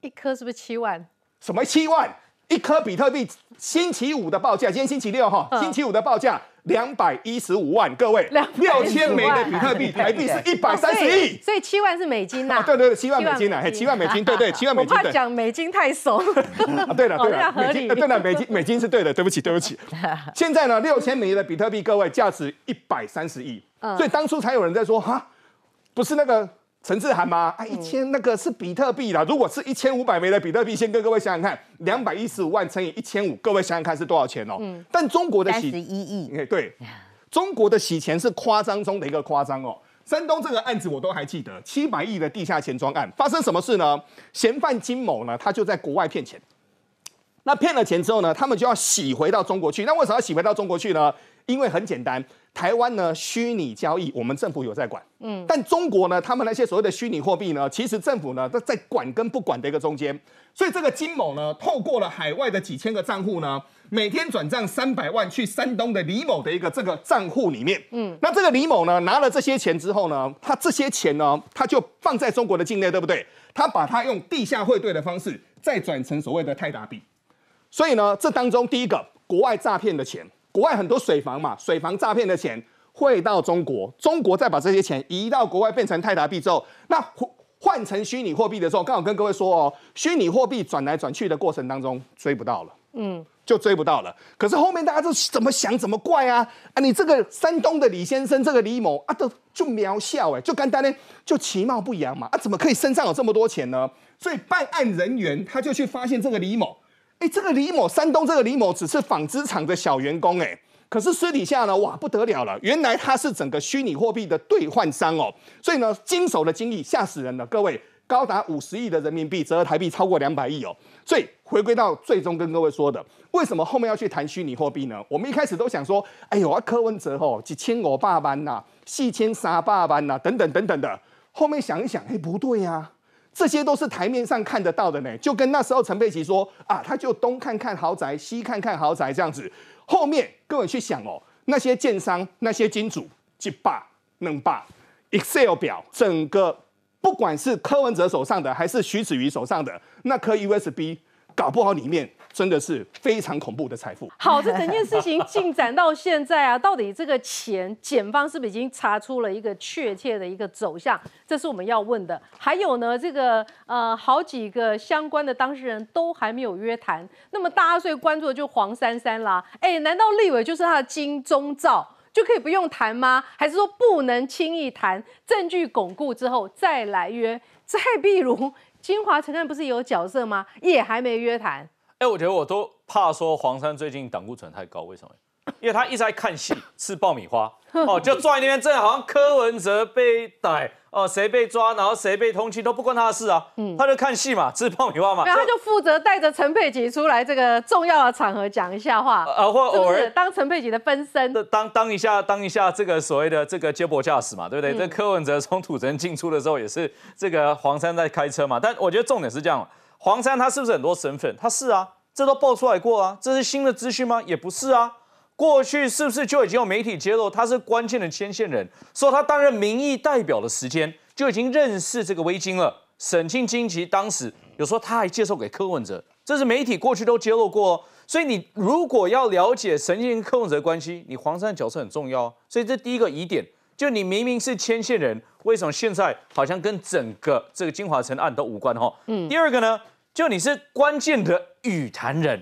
一颗是不是七万？什么七万？一颗比特币星期五的报价，今天星期六哈，星期五的报价两百一十五万。各位，两六千枚的比特币台币是一百三十亿，所以七万是美金呐。对对，七万美金呐，嘿，七万美金，对对，七万美金。别讲美金太怂。了。对了对了，美金对了，美金美金是对的。对不起对不起，现在呢，六千枚的比特币，各位价值一百三十亿，所以当初才有人在说哈。不是那个陈志涵吗？啊，一千那个是比特币啦。如果是一千五百枚的比特币，先跟各位想想看，两百一十五万乘以一千五，各位想想看是多少钱哦。嗯。但中国的洗一亿，对，中国的洗钱是夸张中的一个夸张哦。山东这个案子我都还记得，七百亿的地下钱庄案发生什么事呢？嫌犯金某呢，他就在国外骗钱，那骗了钱之后呢，他们就要洗回到中国去。那为什么要洗回到中国去呢？因为很简单。台湾呢，虚拟交易我们政府有在管，嗯，但中国呢，他们那些所谓的虚拟货币呢，其实政府呢都在管跟不管的一个中间，所以这个金某呢，透过了海外的几千个账户呢，每天转账三百万去山东的李某的一个这个账户里面，嗯，那这个李某呢，拿了这些钱之后呢，他这些钱呢，他就放在中国的境内，对不对？他把他用地下汇兑的方式再转成所谓的泰达币，所以呢，这当中第一个国外诈骗的钱。国外很多水房嘛，水房诈骗的钱汇到中国，中国再把这些钱移到国外变成泰达币之后，那换换成虚拟货币的时候，刚好跟各位说哦，虚拟货币转来转去的过程当中追不到了，嗯，就追不到了。可是后面大家就怎么想怎么怪啊啊！你这个山东的李先生，这个李某啊，都就渺小哎，就单单就其貌不扬嘛啊，怎么可以身上有这么多钱呢？所以办案人员他就去发现这个李某。哎，这个李某，山东这个李某只是纺织厂的小员工，哎，可是私底下呢，哇，不得了了，原来他是整个虚拟货币的兑换商哦，所以呢，经手的经历吓死人了，各位高达五十亿的人民币，折合台币超过两百亿哦。所以回归到最终跟各位说的，为什么后面要去谈虚拟货币呢？我们一开始都想说，哎呦，柯文哲哦，几千我爸班呐，四千沙爸班呐，等等等等的，后面想一想，哎，不对呀。这些都是台面上看得到的呢，就跟那时候陈佩琪说啊，他就东看看豪宅，西看看豪宅这样子。后面各位去想哦，那些建商、那些金主、几霸、能霸，Excel 表，整个不管是柯文哲手上的，还是徐子瑜手上的那颗 USB，搞不好里面。真的是非常恐怖的财富。好，这整件事情进展到现在啊，到底这个钱，检方是不是已经查出了一个确切的一个走向？这是我们要问的。还有呢，这个呃，好几个相关的当事人都还没有约谈。那么大家最关注的就黄珊珊啦。哎，难道立委就是他的金钟罩就可以不用谈吗？还是说不能轻易谈？证据巩固之后再来约。再比如，金华城汉不是有角色吗？也还没约谈。哎，我觉得我都怕说黄山最近胆固醇太高，为什么？因为他一直在看戏，吃爆米花，哦，就坐在那边，真的好像柯文哲被逮哦，谁被抓，然后谁被通缉都不关他的事啊，嗯，他就看戏嘛，吃爆米花嘛，然后他就负责带着陈佩琪出来这个重要的场合讲一下话啊，或偶尔当陈佩琪的分身，当当一下，当一下这个所谓的这个接驳驾驶嘛，对不对？这柯文哲从土城进出的时候也是这个黄山在开车嘛，但我觉得重点是这样。黄山他是不是很多身份？他是啊，这都爆出来过啊。这是新的资讯吗？也不是啊。过去是不是就已经有媒体揭露他是关键的牵线人？说他担任民意代表的时间就已经认识这个微金了。沈庆金其当时有说他还介绍给柯文哲，这是媒体过去都揭露过。所以你如果要了解陈进、柯文哲关系，你黄山的角色很重要。所以这第一个疑点，就你明明是牵线人。为什么现在好像跟整个这个金华城案都无关哈？嗯，第二个呢，就你是关键的雨坛人，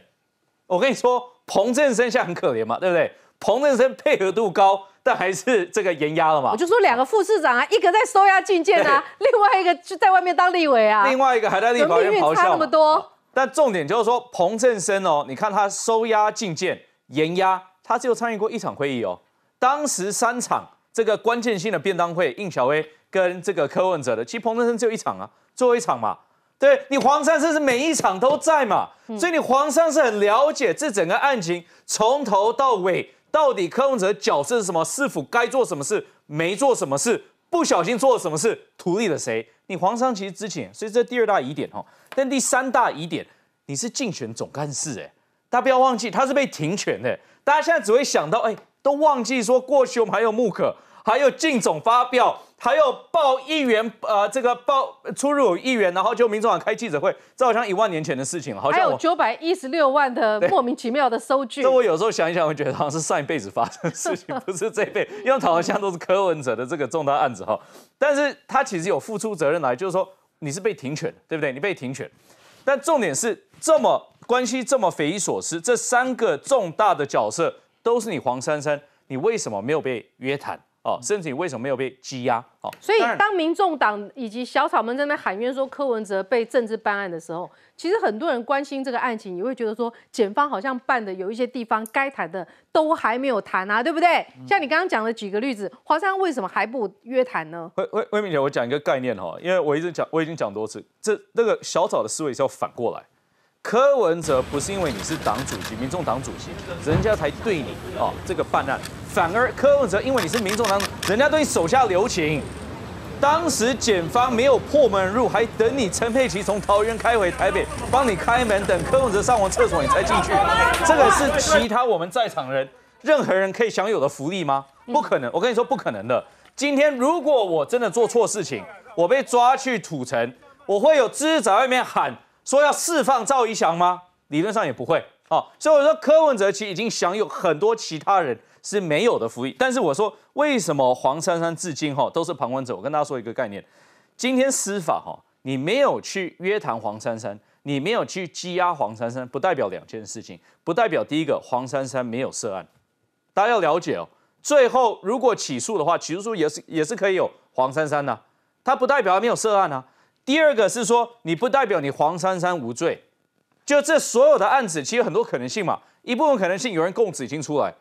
我跟你说，彭振生现在很可怜嘛，对不对？彭振生配合度高，但还是这个严压了嘛。我就说两个副市长啊，一个在收押禁谏啊，另外一个就在外面当立委啊，另外一个还在立法院咆哮。但重点就是说彭振生哦，你看他收押禁谏、严压，他只有参与过一场会议哦，当时三场这个关键性的便当会，应小薇。跟这个柯文哲的，其实彭德生只有一场啊，做一场嘛。对你黄珊珊是每一场都在嘛，所以你黄珊是很了解这整个案情从头到尾到底柯文哲角色是什么，是否该做什么事，没做什么事，不小心做了什么事，屠地了谁？你黄珊其实之前，所以这第二大疑点哦。但第三大疑点，你是竞选总干事哎，大家不要忘记他是被停权的，大家现在只会想到哎，都忘记说过去我们还有木可，还有竞总发表。还有报议员，呃，这个报出入议员，然后就民进党开记者会，这好像一万年前的事情了。好像还有九百一十六万的 莫名其妙的收据。这我有时候想一想，我觉得好像是上一辈子发生的事情，不是这辈。因为好像都是柯文哲的这个重大案子哈，但是他其实有付出责任来，就是说你是被停权，对不对？你被停权，但重点是这么关系这么匪夷所思，这三个重大的角色都是你黄珊珊，你为什么没有被约谈？哦，甚至为什么没有被羁押？哦，所以当民众党以及小草们在那喊冤说柯文哲被政治办案的时候，其实很多人关心这个案情，也会觉得说检方好像办的有一些地方该谈的都还没有谈啊，对不对？像你刚刚讲的几个例子，华山为什么还不约谈呢？魏魏魏明姐，我讲一个概念哈，因为我一直讲，我已经讲多次，这那个小草的思维是要反过来。柯文哲不是因为你是党主席、民众党主席，人家才对你哦这个办案，反而柯文哲因为你是民众党，人家对你手下留情。当时检方没有破门入，还等你陈佩琪从桃园开回台北帮你开门，等柯文哲上完厕所你才进去。这个是其他我们在场人任何人可以享有的福利吗？不可能，我跟你说不可能的。今天如果我真的做错事情，我被抓去土城，我会有支持在外面喊。说要释放赵一翔吗？理论上也不会哦，所以我说柯文哲其实已经享有很多其他人是没有的福利。但是我说，为什么黄珊珊至今哈都是旁观者？我跟大家说一个概念：今天司法哈，你没有去约谈黄珊珊，你没有去羁押黄珊珊，不代表两件事情，不代表第一个黄珊珊没有涉案。大家要了解哦。最后，如果起诉的话，起诉书也是也是可以有黄珊珊的，它不代表他没有涉案啊。第二个是说，你不代表你黄珊珊无罪，就这所有的案子其实很多可能性嘛，一部分可能性有人供词已经出来，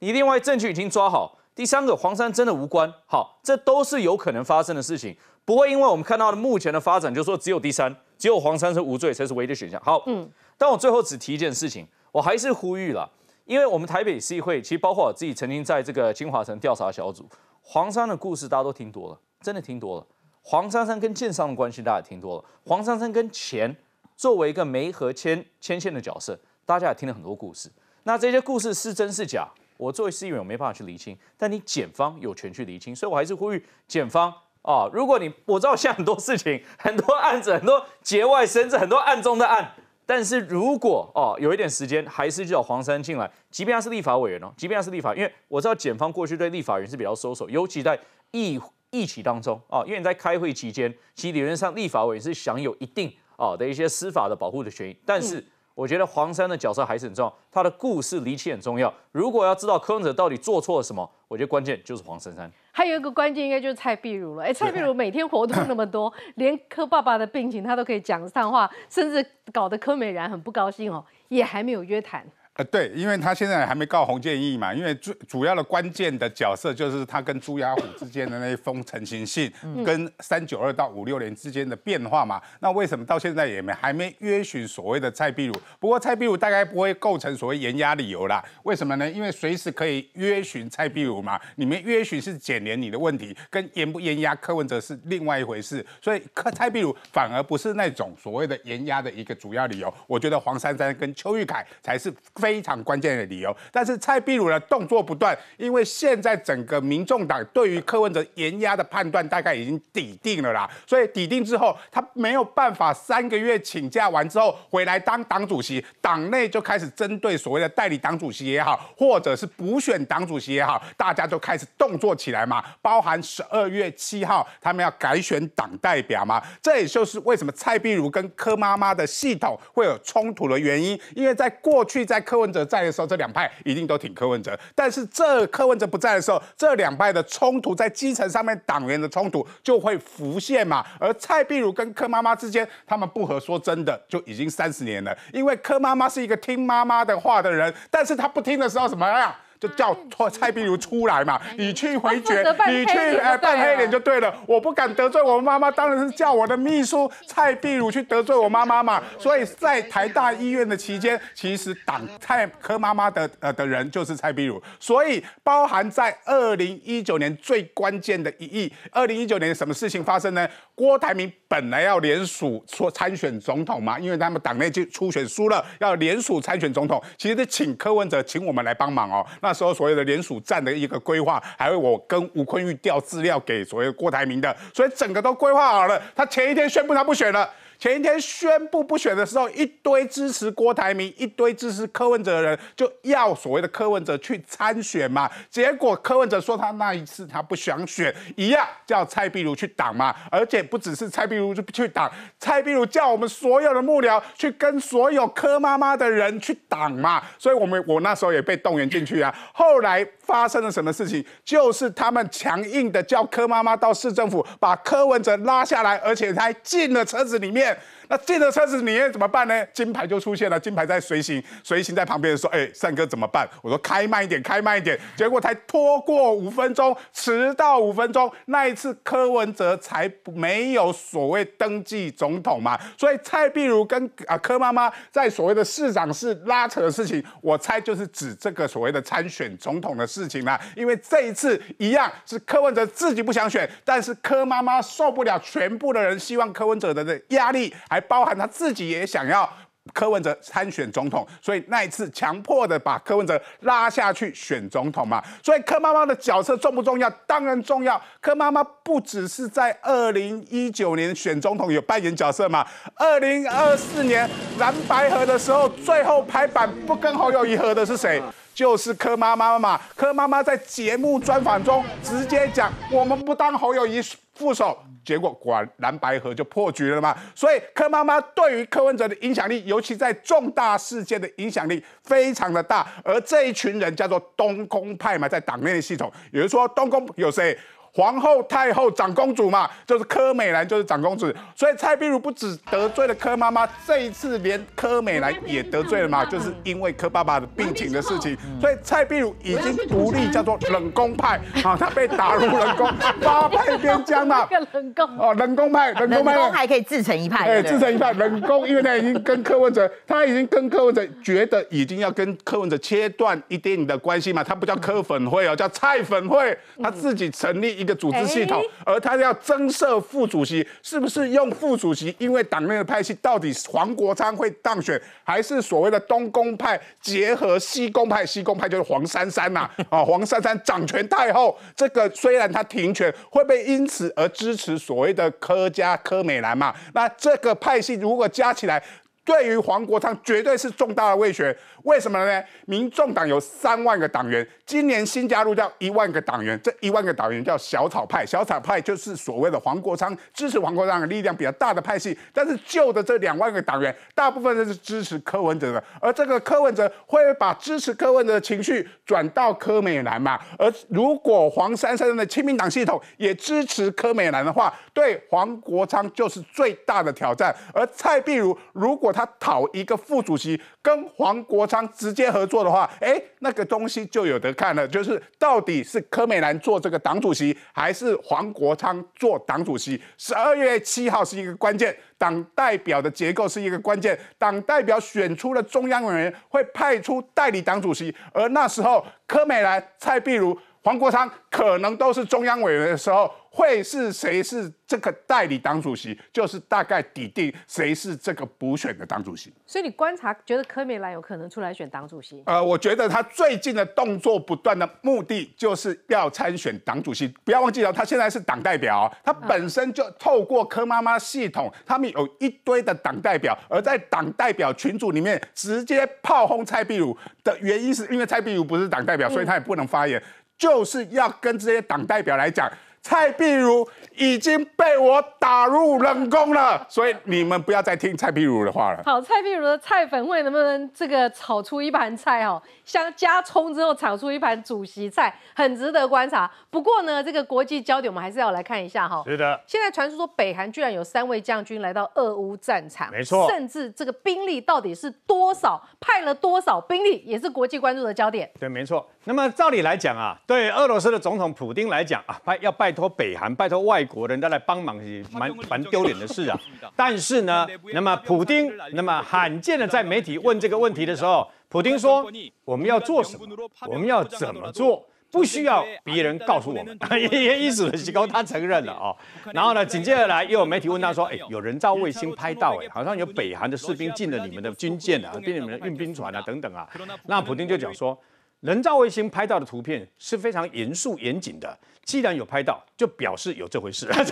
你另外证据已经抓好，第三个黄珊真的无关，好，这都是有可能发生的事情，不会因为我们看到的目前的发展就说只有第三，只有黄珊珊无罪才是唯一的选项。好，嗯，但我最后只提一件事情，我还是呼吁了，因为我们台北市议会其实包括我自己曾经在这个清华城调查小组，黄珊的故事大家都听多了，真的听多了。黄珊珊跟建商的关系大家听多了，黄珊珊跟钱作为一个媒和牵牵线的角色，大家也听了很多故事。那这些故事是真是假？我作为议员，我没办法去厘清。但你检方有权去厘清，所以我还是呼吁检方啊！如果你我知道现在很多事情、很多案子、很多节外生枝、很多案中的案，但是如果哦有一点时间，还是叫黄珊进来，即便他是立法委员哦，即便他是立法，因为我知道检方过去对立法委员是比较收手，尤其在议。一起当中啊，因为你在开会期间，其实理论上立法委是享有一定啊的一些司法的保护的权益，但是我觉得黄山的角色还是很重要，他的故事离奇很重要。如果要知道柯文哲到底做错了什么，我觉得关键就是黄珊珊，还有一个关键应该就是蔡碧如了。哎，蔡碧如每天活动那么多，连柯爸爸的病情他都可以讲上话，甚至搞得柯美然很不高兴哦，也还没有约谈。呃，对，因为他现在还没告洪建义嘛，因为最主要的关键的角色就是他跟朱亚虎之间的那一封澄清信，跟三九二到五六年之间的变化嘛，那为什么到现在也没还没约询所谓的蔡壁如？不过蔡壁如大概不会构成所谓严压理由啦，为什么呢？因为随时可以约询蔡壁如嘛，你们约询是检联你的问题，跟严不严压柯文哲是另外一回事，所以柯蔡壁如反而不是那种所谓的严压的一个主要理由，我觉得黄珊珊跟邱玉凯才是。非常关键的理由，但是蔡壁如的动作不断，因为现在整个民众党对于柯文哲严压的判断大概已经底定了啦，所以底定之后，他没有办法三个月请假完之后回来当党主席，党内就开始针对所谓的代理党主席也好，或者是补选党主席也好，大家都开始动作起来嘛，包含十二月七号他们要改选党代表嘛，这也就是为什么蔡壁如跟柯妈妈的系统会有冲突的原因，因为在过去在柯柯文哲在的时候，这两派一定都挺柯文哲。但是这柯文哲不在的时候，这两派的冲突在基层上面，党员的冲突就会浮现嘛。而蔡碧如跟柯妈妈之间，他们不和，说真的就已经三十年了。因为柯妈妈是一个听妈妈的话的人，但是她不听的时候，什么呀？就叫蔡碧如出来嘛，你去回绝，你去哎扮黑脸就对了。我不敢得罪我妈妈，当然是叫我的秘书蔡碧如去得罪我妈妈嘛。所以在台大医院的期间，其实党蔡柯妈妈的呃的人就是蔡碧如。所以包含在二零一九年最关键的一役，二零一九年什么事情发生呢？郭台铭本来要联署说参选总统嘛，因为他们党内就初选输了，要联署参选总统，其实是请柯文哲请我们来帮忙哦。那时候所谓的联署站的一个规划，还有我跟吴坤玉调资料给所谓郭台铭的，所以整个都规划好了。他前一天宣布他不选了。前一天宣布不选的时候，一堆支持郭台铭，一堆支持柯文哲的人，就要所谓的柯文哲去参选嘛。结果柯文哲说他那一次他不想选，一样叫蔡壁如去挡嘛。而且不只是蔡壁如去挡，蔡壁如叫我们所有的幕僚去跟所有柯妈妈的人去挡嘛。所以，我们我那时候也被动员进去啊。后来。发生了什么事情？就是他们强硬的叫柯妈妈到市政府把柯文哲拉下来，而且还进了车子里面。那借了车子你面怎么办呢？金牌就出现了，金牌在随行，随行在旁边说：“哎，善哥怎么办？”我说：“开慢一点，开慢一点。”结果才拖过五分钟，迟到五分钟。那一次柯文哲才没有所谓登记总统嘛，所以蔡碧如跟啊柯妈妈在所谓的市长室拉扯的事情，我猜就是指这个所谓的参选总统的事情啦。因为这一次一样是柯文哲自己不想选，但是柯妈妈受不了全部的人希望柯文哲的压力。还包含他自己也想要柯文哲参选总统，所以那一次强迫的把柯文哲拉下去选总统嘛。所以柯妈妈的角色重不重要？当然重要。柯妈妈不只是在二零一九年选总统有扮演角色嘛。二零二四年蓝白河的时候，最后排版不跟侯友宜合的是谁？就是柯妈妈嘛。柯妈妈在节目专访中直接讲：“我们不当侯友宜。”副手，结果果然蓝白河就破局了嘛。所以柯妈妈对于柯文哲的影响力，尤其在重大事件的影响力非常的大。而这一群人叫做东宫派嘛，在党内的系统，有人说东宫有谁？皇后、太后、长公主嘛，就是柯美兰就是长公主，所以蔡碧如不止得罪了柯妈妈，这一次连柯美兰也得罪了嘛，就是因为柯爸爸的病情的事情，所以蔡碧如已经独立叫做冷宫派啊，他被打入冷宫，八派边疆嘛。冷宫哦，冷宫派，冷宫派。冷宫还可以自成一派。哎，自成一派。冷宫，因为他已经跟柯文哲，他已经跟柯文哲觉得已经要跟柯文哲切断一定的关系嘛，他不叫柯粉会哦，叫蔡粉会，他自己成立一。一个组织系统，而他要增设副主席，是不是用副主席？因为党内的派系到底黄国昌会当选，还是所谓的东宫派结合西宫派？西宫派就是黄珊珊嘛，啊，黄珊珊掌权太后，这个虽然他停权，会被因此而支持所谓的柯家柯美兰嘛？那这个派系如果加起来，对于黄国昌绝对是重大的威胁。为什么呢？民众党有三万个党员，今年新加入到一万个党员，这一万个党员叫小草派，小草派就是所谓的黄国昌支持黄国昌的力量比较大的派系。但是旧的这两万个党员，大部分都是支持柯文哲的，而这个柯文哲会把支持柯文哲的情绪转到柯美兰嘛？而如果黄珊珊的亲民党系统也支持柯美兰的话，对黄国昌就是最大的挑战。而蔡碧如如果他讨一个副主席，跟黄国，昌。直接合作的话，哎，那个东西就有得看了，就是到底是柯美兰做这个党主席，还是黄国昌做党主席？十二月七号是一个关键，党代表的结构是一个关键，党代表选出了中央委员，会派出代理党主席，而那时候柯美兰、蔡碧如、黄国昌可能都是中央委员的时候。会是谁是这个代理党主席？就是大概底定谁是这个补选的党主席。所以你观察，觉得柯美兰有可能出来选党主席？呃，我觉得他最近的动作不断的目的就是要参选党主席。不要忘记了，他现在是党代表，他本身就透过柯妈妈系统，他们有一堆的党代表，而在党代表群组里面直接炮轰蔡壁如的原因，是因为蔡壁如不是党代表，所以他也不能发言，就是要跟这些党代表来讲。蔡壁如已经被我打入冷宫了，所以你们不要再听蔡壁如的话了。好，蔡壁如的菜粉会能不能这个炒出一盘菜？哦？像加葱之后炒出一盘主席菜，很值得观察。不过呢，这个国际焦点我们还是要来看一下哈。是的，现在传说说北韩居然有三位将军来到俄乌战场，没错，甚至这个兵力到底是多少，派了多少兵力，也是国际关注的焦点。对，没错。那么照理来讲啊，对俄罗斯的总统普京来讲啊，拜要拜托北韩，拜托外国人家来帮忙，蛮蛮丢脸的事啊。但是呢，那么普京那么罕见的在媒体问这个问题的时候，普京说我们要做什么，我们要怎么做，不需要别人告诉我们。也意思很直他承认了啊。然后呢，紧接着来又有媒体问他说，哎，有人造卫星拍到，哎，好像有北韩的士兵进了你们的军舰啊，进你们的运兵船啊，等等啊。那普京就讲说。人造卫星拍到的图片是非常严肃严谨的。既然有拍到，就表示有这回事。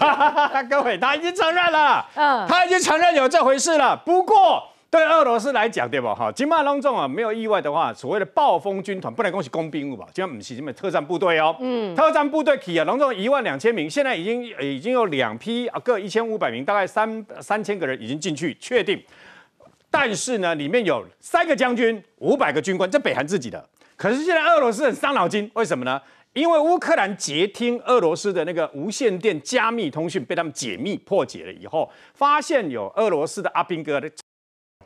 各位，他已经承认了，他已经承认有这回事了。不过对俄罗斯来讲，对吧？哈？今晚隆重啊，没有意外的话，所谓的暴风军团，不能恭喜工兵了吧？今晚是这么特战部队哦。嗯，特战部队起啊，隆重一万两千名，现在已经已经有两批啊，各一千五百名，大概三三千个人已经进去确定。但是呢，里面有三个将军，五百个军官，这北韩自己的。可是现在俄罗斯很伤脑筋，为什么呢？因为乌克兰截听俄罗斯的那个无线电加密通讯被他们解密破解了以后，发现有俄罗斯的阿兵哥的。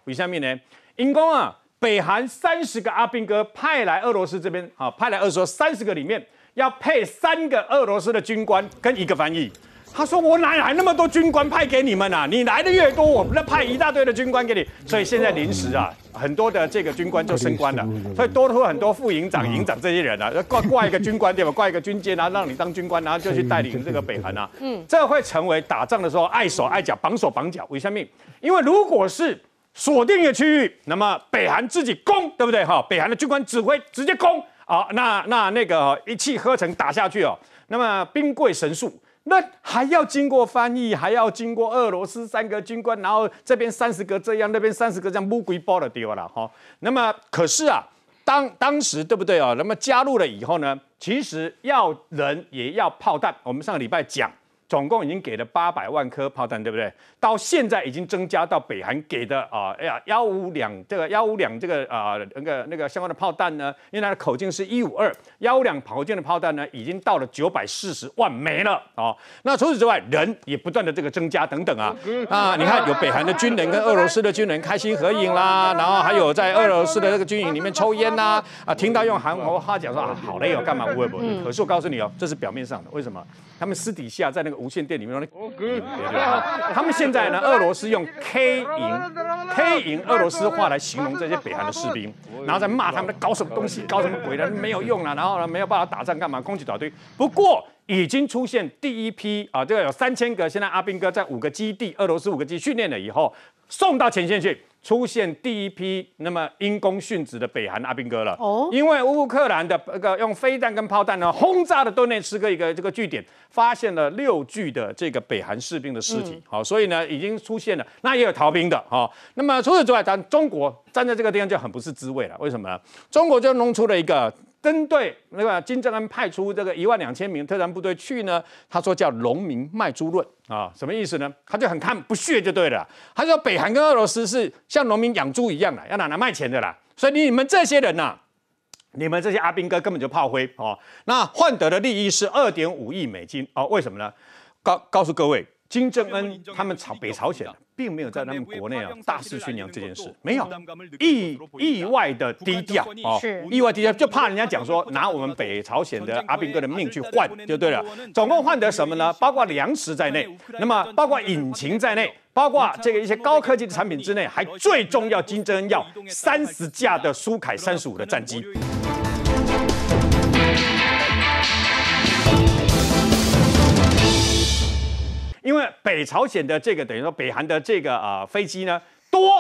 以下面呢，因公啊，北韩三十个阿兵哥派来俄罗斯这边，好，派来俄罗斯三十个里面要配三个俄罗斯的军官跟一个翻译。他说：“我哪来那么多军官派给你们啊？你来的越多，我们派一大堆的军官给你。所以现在临时啊，很多的这个军官就升官了，所以多出很多副营长、营长这些人啊，挂挂一个军官对吧？挂一个军阶，然后让你当军官，然后就去带领这个北韩啊。嗯，这会成为打仗的时候碍手碍脚、绑手绑脚、为险命。因为如果是锁定一个区域，那么北韩自己攻，对不对？哈，北韩的军官指挥直接攻啊，那那那个一气呵成打下去哦。那么兵贵神速。”那还要经过翻译，还要经过俄罗斯三个军官，然后这边三十个这样，那边三十个这样，木柜包了丢了哈。那么可是啊，当当时对不对啊？那么加入了以后呢，其实要人也要炮弹。我们上个礼拜讲。总共已经给了八百万颗炮弹，对不对？到现在已经增加到北韩给的啊，哎呀幺五两这个幺五两这个啊那个那个相关的炮弹呢，因为它的口径是一五二幺五两口径的炮弹呢，已经到了九百四十万枚了啊。那除此之外，人也不断的这个增加等等啊啊，你看有北韩的军人跟俄罗斯的军人开心合影啦，然后还有在俄罗斯的那个军营里面抽烟呐啊，听到用韩国话讲说啊好累哦，干嘛不微博？可是我告诉你哦，这是表面上的，为什么？他们私底下在那个。无线电里面说的，他们现在呢，俄罗斯用 K 营 K 营俄罗斯话来形容这些北韩的士兵，然后再骂他们搞什么东西，搞什么鬼的没有用了，然后呢没有办法打仗干嘛，空击寡队。不过已经出现第一批啊，这个有三千个，现在阿兵哥在五个基地，俄罗斯五个基训练了以后送到前线去。出现第一批那么因公殉职的北韩阿兵哥了，哦，因为乌克兰的那个用飞弹跟炮弹呢轰炸的顿涅茨克一个这个据点，发现了六具的这个北韩士兵的尸体，好，所以呢已经出现了，那也有逃兵的哈，那么除此之外，咱中国站在这个地方就很不是滋味了，为什么呢？中国就弄出了一个。针对那个金正恩派出这个一万两千名特战部队去呢，他说叫农民卖猪论啊，什么意思呢？他就很看不屑就对了。他说北韩跟俄罗斯是像农民养猪一样的，要拿来卖钱的啦。所以你你们这些人呐，你们这些阿兵哥根本就炮灰哦。那换得的利益是二点五亿美金哦，为什么呢？告告诉各位。金正恩他们朝北朝鲜，并没有在他们国内啊大肆宣扬这件事，没有意意外的低调哦，意外低调就怕人家讲说拿我们北朝鲜的阿兵哥的命去换就对了。总共换得什么呢？包括粮食在内，那么包括引擎在内，包括这个一些高科技的产品之内，还最重要，金正恩要三十架的苏凯三十五的战机。因为北朝鲜的这个等于说北韩的这个啊飞机呢多，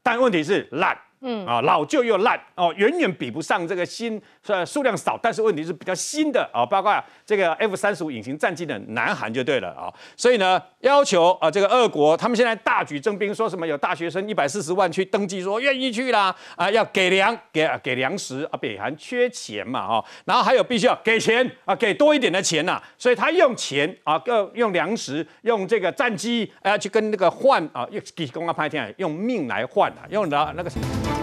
但问题是烂。嗯啊，老旧又烂哦，远远比不上这个新。呃，数量少，但是问题是比较新的啊，包括这个 F 三十五隐形战机的南韩就对了啊。所以呢，要求啊，这个俄国他们现在大举征兵，说什么有大学生一百四十万去登记说愿意去啦啊，要给粮给给粮食啊，北韩缺钱嘛啊，然后还有必须要给钱啊，给多一点的钱呐。所以他用钱啊，用用粮食，用这个战机啊去跟那个换啊，用给天用命来换啊，用拿那个。什么。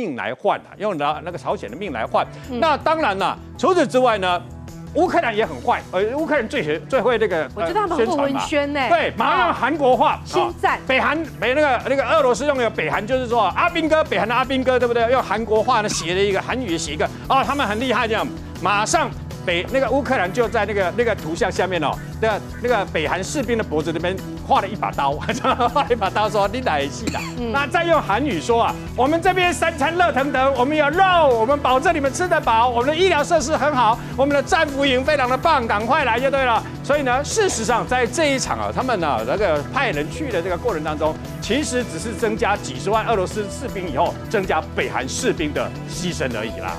命来换啊，用拿那个朝鲜的命来换。那当然了，除此之外呢，乌克兰也很坏，呃，乌克兰最会最会这个，我知道嘛，杜文轩哎，对，马上用韩国话，称赞北韩，北那个那个俄罗斯用个北韩，就是说阿兵哥，北韩的阿兵哥，对不对？用韩国话呢写了一个韩语写一个，啊，他们很厉害这样，马上。北那个乌克兰就在那个那个图像下面哦，那个那个北韩士兵的脖子那边画了一把刀，画了一把刀说你一系的。那再用韩语说啊，我们这边三餐热腾腾，我们有肉，我们保证你们吃得饱，我们的医疗设施很好，我们的战俘营非常的棒，赶快来就对了。所以呢，事实上在这一场啊，他们呢那个派人去的这个过程当中，其实只是增加几十万俄罗斯士兵以后，增加北韩士兵的牺牲而已啦。